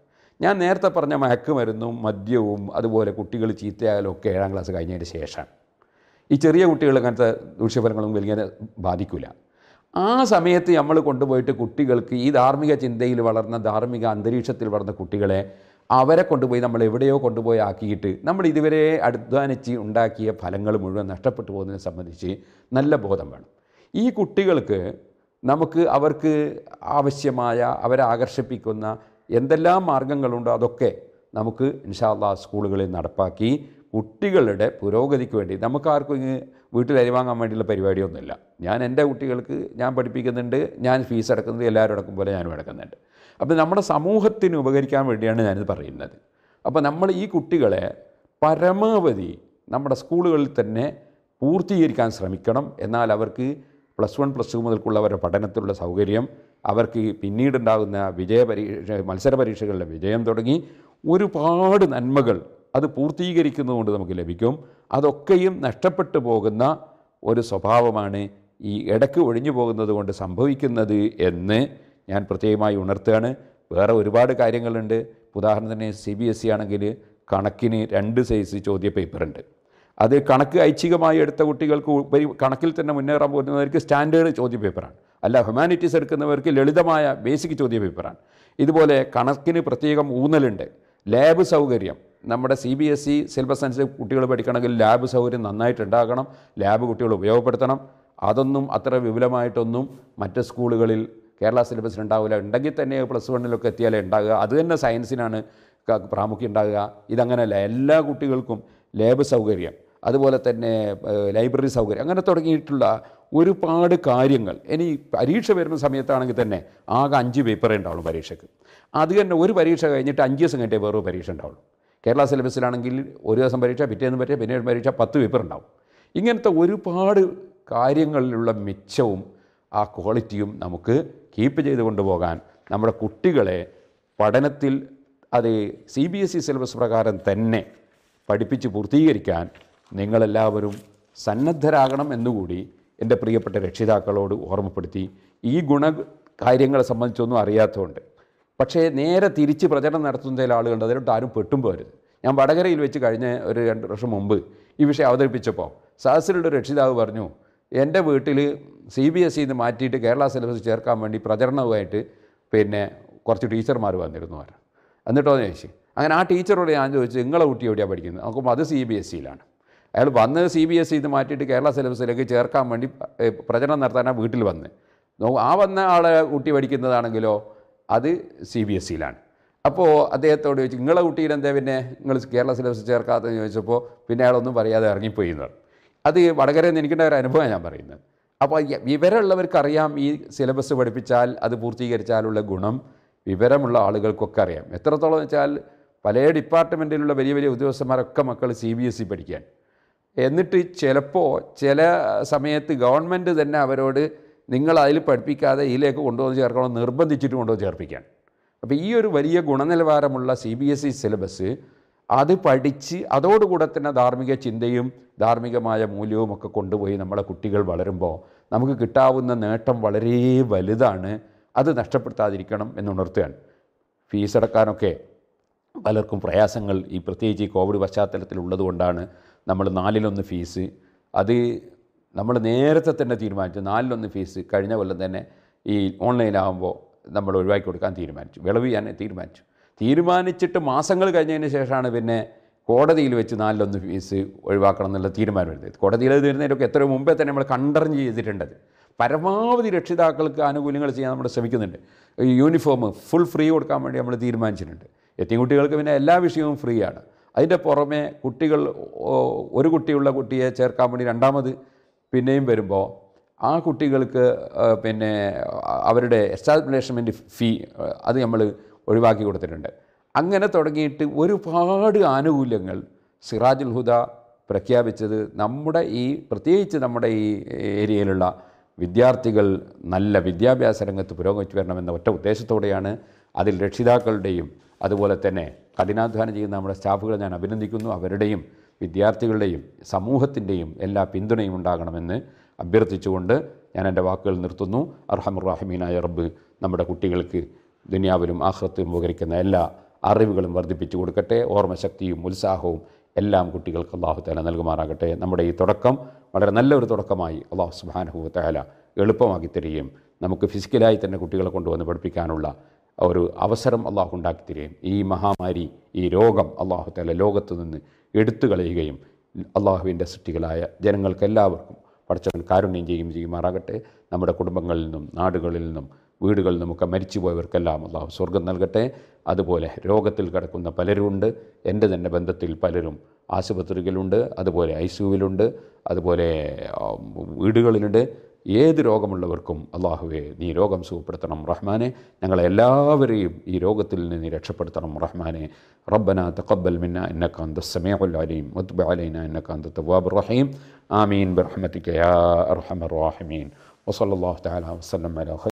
ഞാൻ നേരത്തെ പറഞ്ഞ മയക്കുമരുന്നും മദ്യവും അതുപോലെ കുട്ടികൾ ചീത്തയായാലും ഒക്കെ ഏഴാം ക്ലാസ് കഴിഞ്ഞതിന് ശേഷം ഈ ചെറിയ കുട്ടികൾ അങ്ങനത്തെ ദൂഷ്യഫലങ്ങളൊന്നും വലിയ ബാധിക്കില്ല ആ സമയത്ത് നമ്മൾ കൊണ്ടുപോയിട്ട് കുട്ടികൾക്ക് ഈ ധാർമ്മിക ചിന്തയിൽ വളർന്ന ധാർമ്മിക അന്തരീക്ഷത്തിൽ വളർന്ന കുട്ടികളെ അവരെ കൊണ്ടുപോയി നമ്മൾ എവിടെയോ കൊണ്ടുപോയി ആക്കിയിട്ട് നമ്മൾ ഇതുവരെ അധ്വാനിച്ച് ഉണ്ടാക്കിയ ഫലങ്ങൾ മുഴുവൻ നഷ്ടപ്പെട്ടു പോകുന്നതിനെ സംബന്ധിച്ച് നല്ല ബോധം വേണം ഈ കുട്ടികൾക്ക് നമുക്ക് അവർക്ക് ആവശ്യമായ അവരെ ആകർഷിപ്പിക്കുന്ന എന്തെല്ലാം മാർഗങ്ങളുണ്ടോ അതൊക്കെ നമുക്ക് ഇൻഷാല്ല സ്കൂളുകളിൽ നടപ്പാക്കി കുട്ടികളുടെ പുരോഗതിക്ക് വേണ്ടി നമുക്കാർക്കും ഇങ്ങ് വീട്ടിൽ അരിവാങ്ങാൻ വാങ്ങാൻ വേണ്ടിയുള്ള പരിപാടിയൊന്നുമില്ല ഞാൻ എൻ്റെ കുട്ടികൾക്ക് ഞാൻ പഠിപ്പിക്കുന്നുണ്ട് ഞാൻ ഫീസ് അടക്കുന്നത് എല്ലാവരും അടക്കും പോലെ ഞാനും അടക്കുന്നുണ്ട് അപ്പോൾ നമ്മുടെ സമൂഹത്തിന് ഉപകരിക്കാൻ വേണ്ടിയാണ് ഞാനിത് പറയുന്നത് അപ്പോൾ നമ്മൾ ഈ കുട്ടികളെ പരമാവധി നമ്മുടെ സ്കൂളുകളിൽ തന്നെ പൂർത്തീകരിക്കാൻ ശ്രമിക്കണം എന്നാൽ അവർക്ക് പ്ലസ് വൺ പ്ലസ് ടു മുതൽക്കുള്ളവരുടെ പഠനത്തിലുള്ള സൗകര്യം അവർക്ക് പിന്നീടുണ്ടാകുന്ന വിജയ പരീക്ഷ മത്സര പരീക്ഷകളിലെ വിജയം തുടങ്ങി ഒരുപാട് നന്മകൾ അത് പൂർത്തീകരിക്കുന്നതുകൊണ്ട് നമുക്ക് ലഭിക്കും അതൊക്കെയും നഷ്ടപ്പെട്ടു പോകുന്ന ഒരു സ്വഭാവമാണ് ഈ ഇടയ്ക്ക് ഒഴിഞ്ഞു പോകുന്നത് കൊണ്ട് സംഭവിക്കുന്നത് എന്ന് ഞാൻ പ്രത്യേകമായി ഉണർത്തുകയാണ് വേറെ ഒരുപാട് കാര്യങ്ങളുണ്ട് ഉദാഹരണത്തിന് സി ബി എസ് സി ആണെങ്കിൽ കണക്കിന് രണ്ട് സൈസ് ചോദ്യ പേപ്പറുണ്ട് അത് കണക്ക് ഐച്ഛികമായി എടുത്ത കുട്ടികൾക്ക് ഉപരി കണക്കിൽ തന്നെ മുന്നേറാൻ പോകുന്നവർക്ക് സ്റ്റാൻഡേർഡ് ചോദ്യ പേപ്പറാണ് അല്ല ഹ്യൂമാനിറ്റീസ് എടുക്കുന്നവർക്ക് ലളിതമായ ബേസിക് ചോദ്യ പേപ്പറാണ് ഇതുപോലെ കണക്കിന് പ്രത്യേകം ഊന്നലുണ്ട് ലാബ് സൗകര്യം നമ്മുടെ C B S E syllabus അനുസരിച്ച് കുട്ടികൾ പഠിക്കണമെങ്കിൽ ലാബ് സൗകര്യം നന്നായിട്ടുണ്ടാകണം ലാബ് കുട്ടികൾ ഉപയോഗപ്പെടുത്തണം അതൊന്നും അത്ര വിപുലമായിട്ടൊന്നും മറ്റ് സ്കൂളുകളിൽ കേരള സിലബസിൽ ഉണ്ടാവില്ല ഉണ്ടെങ്കിൽ തന്നെ പ്ലസ് വണ്ണിലൊക്കെ എത്തിയാലേ ഉണ്ടാകുക അത് തന്നെ സയൻസിനാണ് പ്രാമുഖ്യം ഉണ്ടാകുക ഇതങ്ങനെയല്ല എല്ലാ കുട്ടികൾക്കും ലാബ് സൗകര്യം അതുപോലെ തന്നെ ലൈബ്രറി സൗകര്യം അങ്ങനെ തുടങ്ങിയിട്ടുള്ള ഒരുപാട് കാര്യങ്ങൾ ഇനി പരീക്ഷ വരുന്ന സമയത്താണെങ്കിൽ തന്നെ ആകെ അഞ്ച് പേപ്പറേ ഉണ്ടാവും പരീക്ഷയ്ക്ക് അത് തന്നെ ഒരു പരീക്ഷ കഴിഞ്ഞിട്ട് അഞ്ച് ദിവസം കഴിഞ്ഞിട്ടേ വേറൊരു പരീക്ഷ ഉണ്ടാവുള്ളൂ കേരള സിലബസിലാണെങ്കിൽ ഒരു ദിവസം പരീക്ഷ പിറ്റേന്ന് പരീക്ഷ പിന്നെ ഒരു പരീക്ഷ പത്ത് പേപ്പർ ഉണ്ടാവും ഇങ്ങനത്തെ ഒരുപാട് കാര്യങ്ങളിലുള്ള മിച്ചവും ആ ക്വാളിറ്റിയും നമുക്ക് കീപ്പ് ചെയ്ത് കൊണ്ടുപോകാൻ നമ്മുടെ കുട്ടികളെ പഠനത്തിൽ അത് C B S E syllabus പ്രകാരം തന്നെ പഠിപ്പിച്ച് പൂർത്തീകരിക്കാൻ നിങ്ങളെല്ലാവരും സന്നദ്ധരാകണം എന്നുകൂടി എൻ്റെ പ്രിയപ്പെട്ട രക്ഷിതാക്കളോട് ഓർമ്മപ്പെടുത്തി ഈ ഗുണ കാര്യങ്ങളെ സംബന്ധിച്ചൊന്നും അറിയാത്തതുകൊണ്ട് പക്ഷേ നേരെ തിരിച്ച് പ്രചരണം ചില ആളുകളുണ്ട് അതിലോട്ട് ആരും പെട്ടും പോരുത് ഞാൻ വടകരയിൽ വെച്ച് കഴിഞ്ഞ ഒരു രണ്ട് വർഷം മുമ്പ് ഈ വിഷയം അവതരിപ്പിച്ചപ്പോൾ സഹസിലുടെ രക്ഷിതാവ് പറഞ്ഞു എൻ്റെ വീട്ടിൽ സി ബി എസ് ഇന്ന് മാറ്റിയിട്ട് കേരള സിലബസ് ചേർക്കാൻ വേണ്ടി പ്രചരണവുമായിട്ട് പിന്നെ കുറച്ച് ടീച്ചർമാർ വന്നിരുന്നു അവർ എന്നിട്ടോ ചോദിച്ചു അങ്ങനെ ആ ടീച്ചറോട് ഞാൻ ചോദിച്ചു നിങ്ങളെ കുട്ടി എവിടെയാണ് പഠിക്കുന്നത് നോക്കുമ്പോൾ അത് സി ബി എസ് സിയിലാണ് അയാൾ വന്ന് സി ബി എസ് ഇത് മാറ്റിയിട്ട് കേരള സിലബസിലേക്ക് ചേർക്കാൻ വേണ്ടി പ്രചരണം നടത്താനാണ് വീട്ടിൽ വന്ന് ആ വന്ന ആളെ കുട്ടി പഠിക്കുന്നതാണെങ്കിലോ അത് സി ബി എസ് സിയിലാണ് അപ്പോൾ അദ്ദേഹത്തോട് ചോദിച്ചു നിങ്ങളെ കുട്ടിയിൽ എന്താ പിന്നെ നിങ്ങൾ കേരള സിലബസ് ചേർക്കാത്തതെന്ന് ചോദിച്ചപ്പോൾ പിന്നെ അയാളൊന്നും പറയാതെ ഇറങ്ങിപ്പോയി എന്നാണ് അത് വടകരയിൽ നിന്ന് എനിക്കുണ്ടായ ഒരു അനുഭവം ഞാൻ പറയുന്നത് അപ്പോൾ വിവരമുള്ളവർക്കറിയാം ഈ സിലബസ് പഠിപ്പിച്ചാൽ അത് പൂർത്തീകരിച്ചാലുള്ള ഗുണം വിവരമുള്ള ആളുകൾക്കൊക്കെ അറിയാം എത്രത്തോളം വെച്ചാൽ പല ഡിപ്പാർട്ട്മെൻറ്റിലുള്ള വലിയ വലിയ ഉദ്യോഗസ്ഥന്മാരൊക്കെ മക്കൾ സി ബി എസ് ഇ പഠിക്കാൻ എന്നിട്ട് ചിലപ്പോൾ ചില സമയത്ത് ഗവൺമെൻറ് തന്നെ അവരോട് നിങ്ങൾ അതിൽ പഠിപ്പിക്കാതെ ഇതിലേക്ക് കൊണ്ടുവന്ന് ചേർക്കണം നിർബന്ധിച്ചിട്ട് കൊണ്ടുവന്ന് ചേർപ്പിക്കാൻ അപ്പോൾ ഈ ഒരു വലിയ ഗുണനിലവാരമുള്ള C B S E syllabus അത് പഠിച്ച് അതോടുകൂടെ തന്നെ ധാർമ്മിക ചിന്തയും ധാർമ്മികമായ മൂല്യവും ഒക്കെ കൊണ്ടുപോയി നമ്മളെ കുട്ടികൾ വളരുമ്പോൾ നമുക്ക് കിട്ടാവുന്ന നേട്ടം വളരെ വലുതാണ് അത് നഷ്ടപ്പെടുത്താതിരിക്കണം എന്നുണർത്തുകയാണ് ഫീസ് അടക്കാനൊക്കെ പലർക്കും പ്രയാസങ്ങൾ ഈ പ്രത്യേകിച്ച് ഈ കോവിഡ് പശ്ചാത്തലത്തിൽ ഉള്ളതുകൊണ്ടാണ് നമ്മൾ നാലിലൊന്ന് ഫീസ് അത് നമ്മൾ നേരത്തെ തന്നെ തീരുമാനിച്ചു നാലിലൊന്ന് ഫീസ് കഴിഞ്ഞ കൊല്ലം തന്നെ ഈ ഓൺലൈനാകുമ്പോൾ നമ്മൾ ഒഴിവാക്കി കൊടുക്കാൻ തീരുമാനിച്ചു വിളവ് ചെയ്യാൻ തീരുമാനിച്ചു തീരുമാനിച്ചിട്ട് മാസങ്ങൾ കഴിഞ്ഞതിന് ശേഷമാണ് പിന്നെ കോടതിയിൽ വെച്ച് നാലിലൊന്ന് ഫീസ് ഒഴിവാക്കണം എന്നുള്ള തീരുമാനം എടുത്തത് കോടതിയിൽ തീരുന്നതിനൊക്കെ എത്രയോ മുമ്പേ തന്നെ നമ്മൾ കണ്ടറിഞ്ഞ് ചെയ്തിട്ടുണ്ടത് പരമാവധി രക്ഷിതാക്കൾക്ക് ആനുകൂല്യങ്ങൾ ചെയ്യാൻ നമ്മൾ ശ്രമിക്കുന്നുണ്ട് യൂണിഫോം ഫുൾ ഫ്രീ കൊടുക്കാൻ വേണ്ടി നമ്മൾ തീരുമാനിച്ചിട്ടുണ്ട് എത്തിയും കുട്ടികൾക്ക് പിന്നെ എല്ലാ വിഷയവും ഫ്രീ ആണ് അതിൻ്റെ പുറമെ കുട്ടികൾ ഒരു കുട്ടിയുള്ള കുട്ടിയെ ചേർക്കാൻ വേണ്ടി രണ്ടാമത് പിന്നെയും വരുമ്പോൾ ആ കുട്ടികൾക്ക് പിന്നെ അവരുടെ എസ്റ്റാബ്ലിഷ്മെൻ്റ് ഫീ അത് നമ്മൾ ഒഴിവാക്കി കൊടുത്തിട്ടുണ്ട് അങ്ങനെ തുടങ്ങിയിട്ട് ഒരുപാട് ആനുകൂല്യങ്ങൾ സിറാജുൽ ഹുദ പ്രഖ്യാപിച്ചത് നമ്മുടെ ഈ പ്രത്യേകിച്ച് നമ്മുടെ ഈ ഏരിയയിലുള്ള വിദ്യാർത്ഥികൾ നല്ല വിദ്യാഭ്യാസ രംഗത്ത് പുരോഗമിച്ചു വരണമെന്ന ഒറ്റ ഉദ്ദേശത്തോടെയാണ് അതിൽ രക്ഷിതാക്കളുടെയും അതുപോലെ തന്നെ കഠിനാധ്വാനം ചെയ്യുന്ന നമ്മുടെ സ്റ്റാഫുകളെ ഞാൻ അഭിനന്ദിക്കുന്നു അവരുടെയും വിദ്യാർത്ഥികളുടെയും സമൂഹത്തിൻ്റെയും എല്ലാ പിന്തുണയും ഉണ്ടാകണമെന്ന് അഭ്യർത്ഥിച്ചുകൊണ്ട് ഞാൻ എൻ്റെ വാക്കുകൾ നിർത്തുന്നു അർഹമുറാഹിമീനായ റബ്ബ് നമ്മുടെ കുട്ടികൾക്ക് ദുനിയാവിലും ആഹ്ലത്തും ഉപകരിക്കുന്ന എല്ലാ അറിവുകളും വർദ്ധിപ്പിച്ചു കൊടുക്കട്ടെ ഓർമ്മശക്തിയും ഉത്സാഹവും എല്ലാം കുട്ടികൾക്ക് തല നൽകുമാറാകട്ടെ നമ്മുടെ ഈ തുടക്കം വളരെ നല്ല ഒരു തുടക്കമായി അള്ളാഹു സുബാനഹു തഹല എളുപ്പമാക്കി തരികയും നമുക്ക് ഫിസിക്കലായി തന്നെ കുട്ടികളെ കൊണ്ടുവന്ന് പഠിപ്പിക്കാനുള്ള ഒരു അവസരം അള്ളാഹു ഉണ്ടാക്കി തരികയും ഈ മഹാമാരി ഈ രോഗം അള്ളാഹു തല ലോകത്തു നിന്ന് എടുത്തു കളയുകയും അള്ളാഹുവിൻ്റെ സൃഷ്ടികളായ ജനങ്ങൾക്കെല്ലാവർക്കും പടച്ചവൻ കാരുണ്യം ചെയ്യും ചെയ്യുമാറാകട്ടെ നമ്മുടെ കുടുംബങ്ങളിൽ നിന്നും നാടുകളിൽ നിന്നും വീടുകളിൽ നിന്നുമൊക്കെ മരിച്ചു പോയവർക്കെല്ലാം അള്ളാഹു സ്വർഗം നൽകട്ടെ അതുപോലെ രോഗത്തിൽ കിടക്കുന്ന പലരുമുണ്ട് എൻ്റെ തന്നെ ബന്ധത്തിൽ പലരും ആശുപത്രികളുണ്ട് അതുപോലെ ഐ സിയുവിലുണ്ട് അതുപോലെ വീടുകളിലുണ്ട് ഏത് രോഗമുള്ളവർക്കും അള്ളാഹുവെ നീ രോഗം സുഖപ്പെടുത്തണം റഹ്മാനെ ഞങ്ങളെല്ലാവരെയും ഈ രോഗത്തിൽ നിന്ന് നീ രക്ഷപ്പെടുത്തണം റഹ്മാനെ റബ്ബന തഖബ്ബൽ മിന്ന എന്നക്കാന്ത സമീഉൽ അലീം വത്ബ് അലൈന ഇന്നക്കാന്ത തവ്വാബ് റഹീം ആമീൻ ബിർഹമതിക യാ അർഹമർ റഹീമീൻ വസല്ലല്ലാഹു തആല വസല്ലം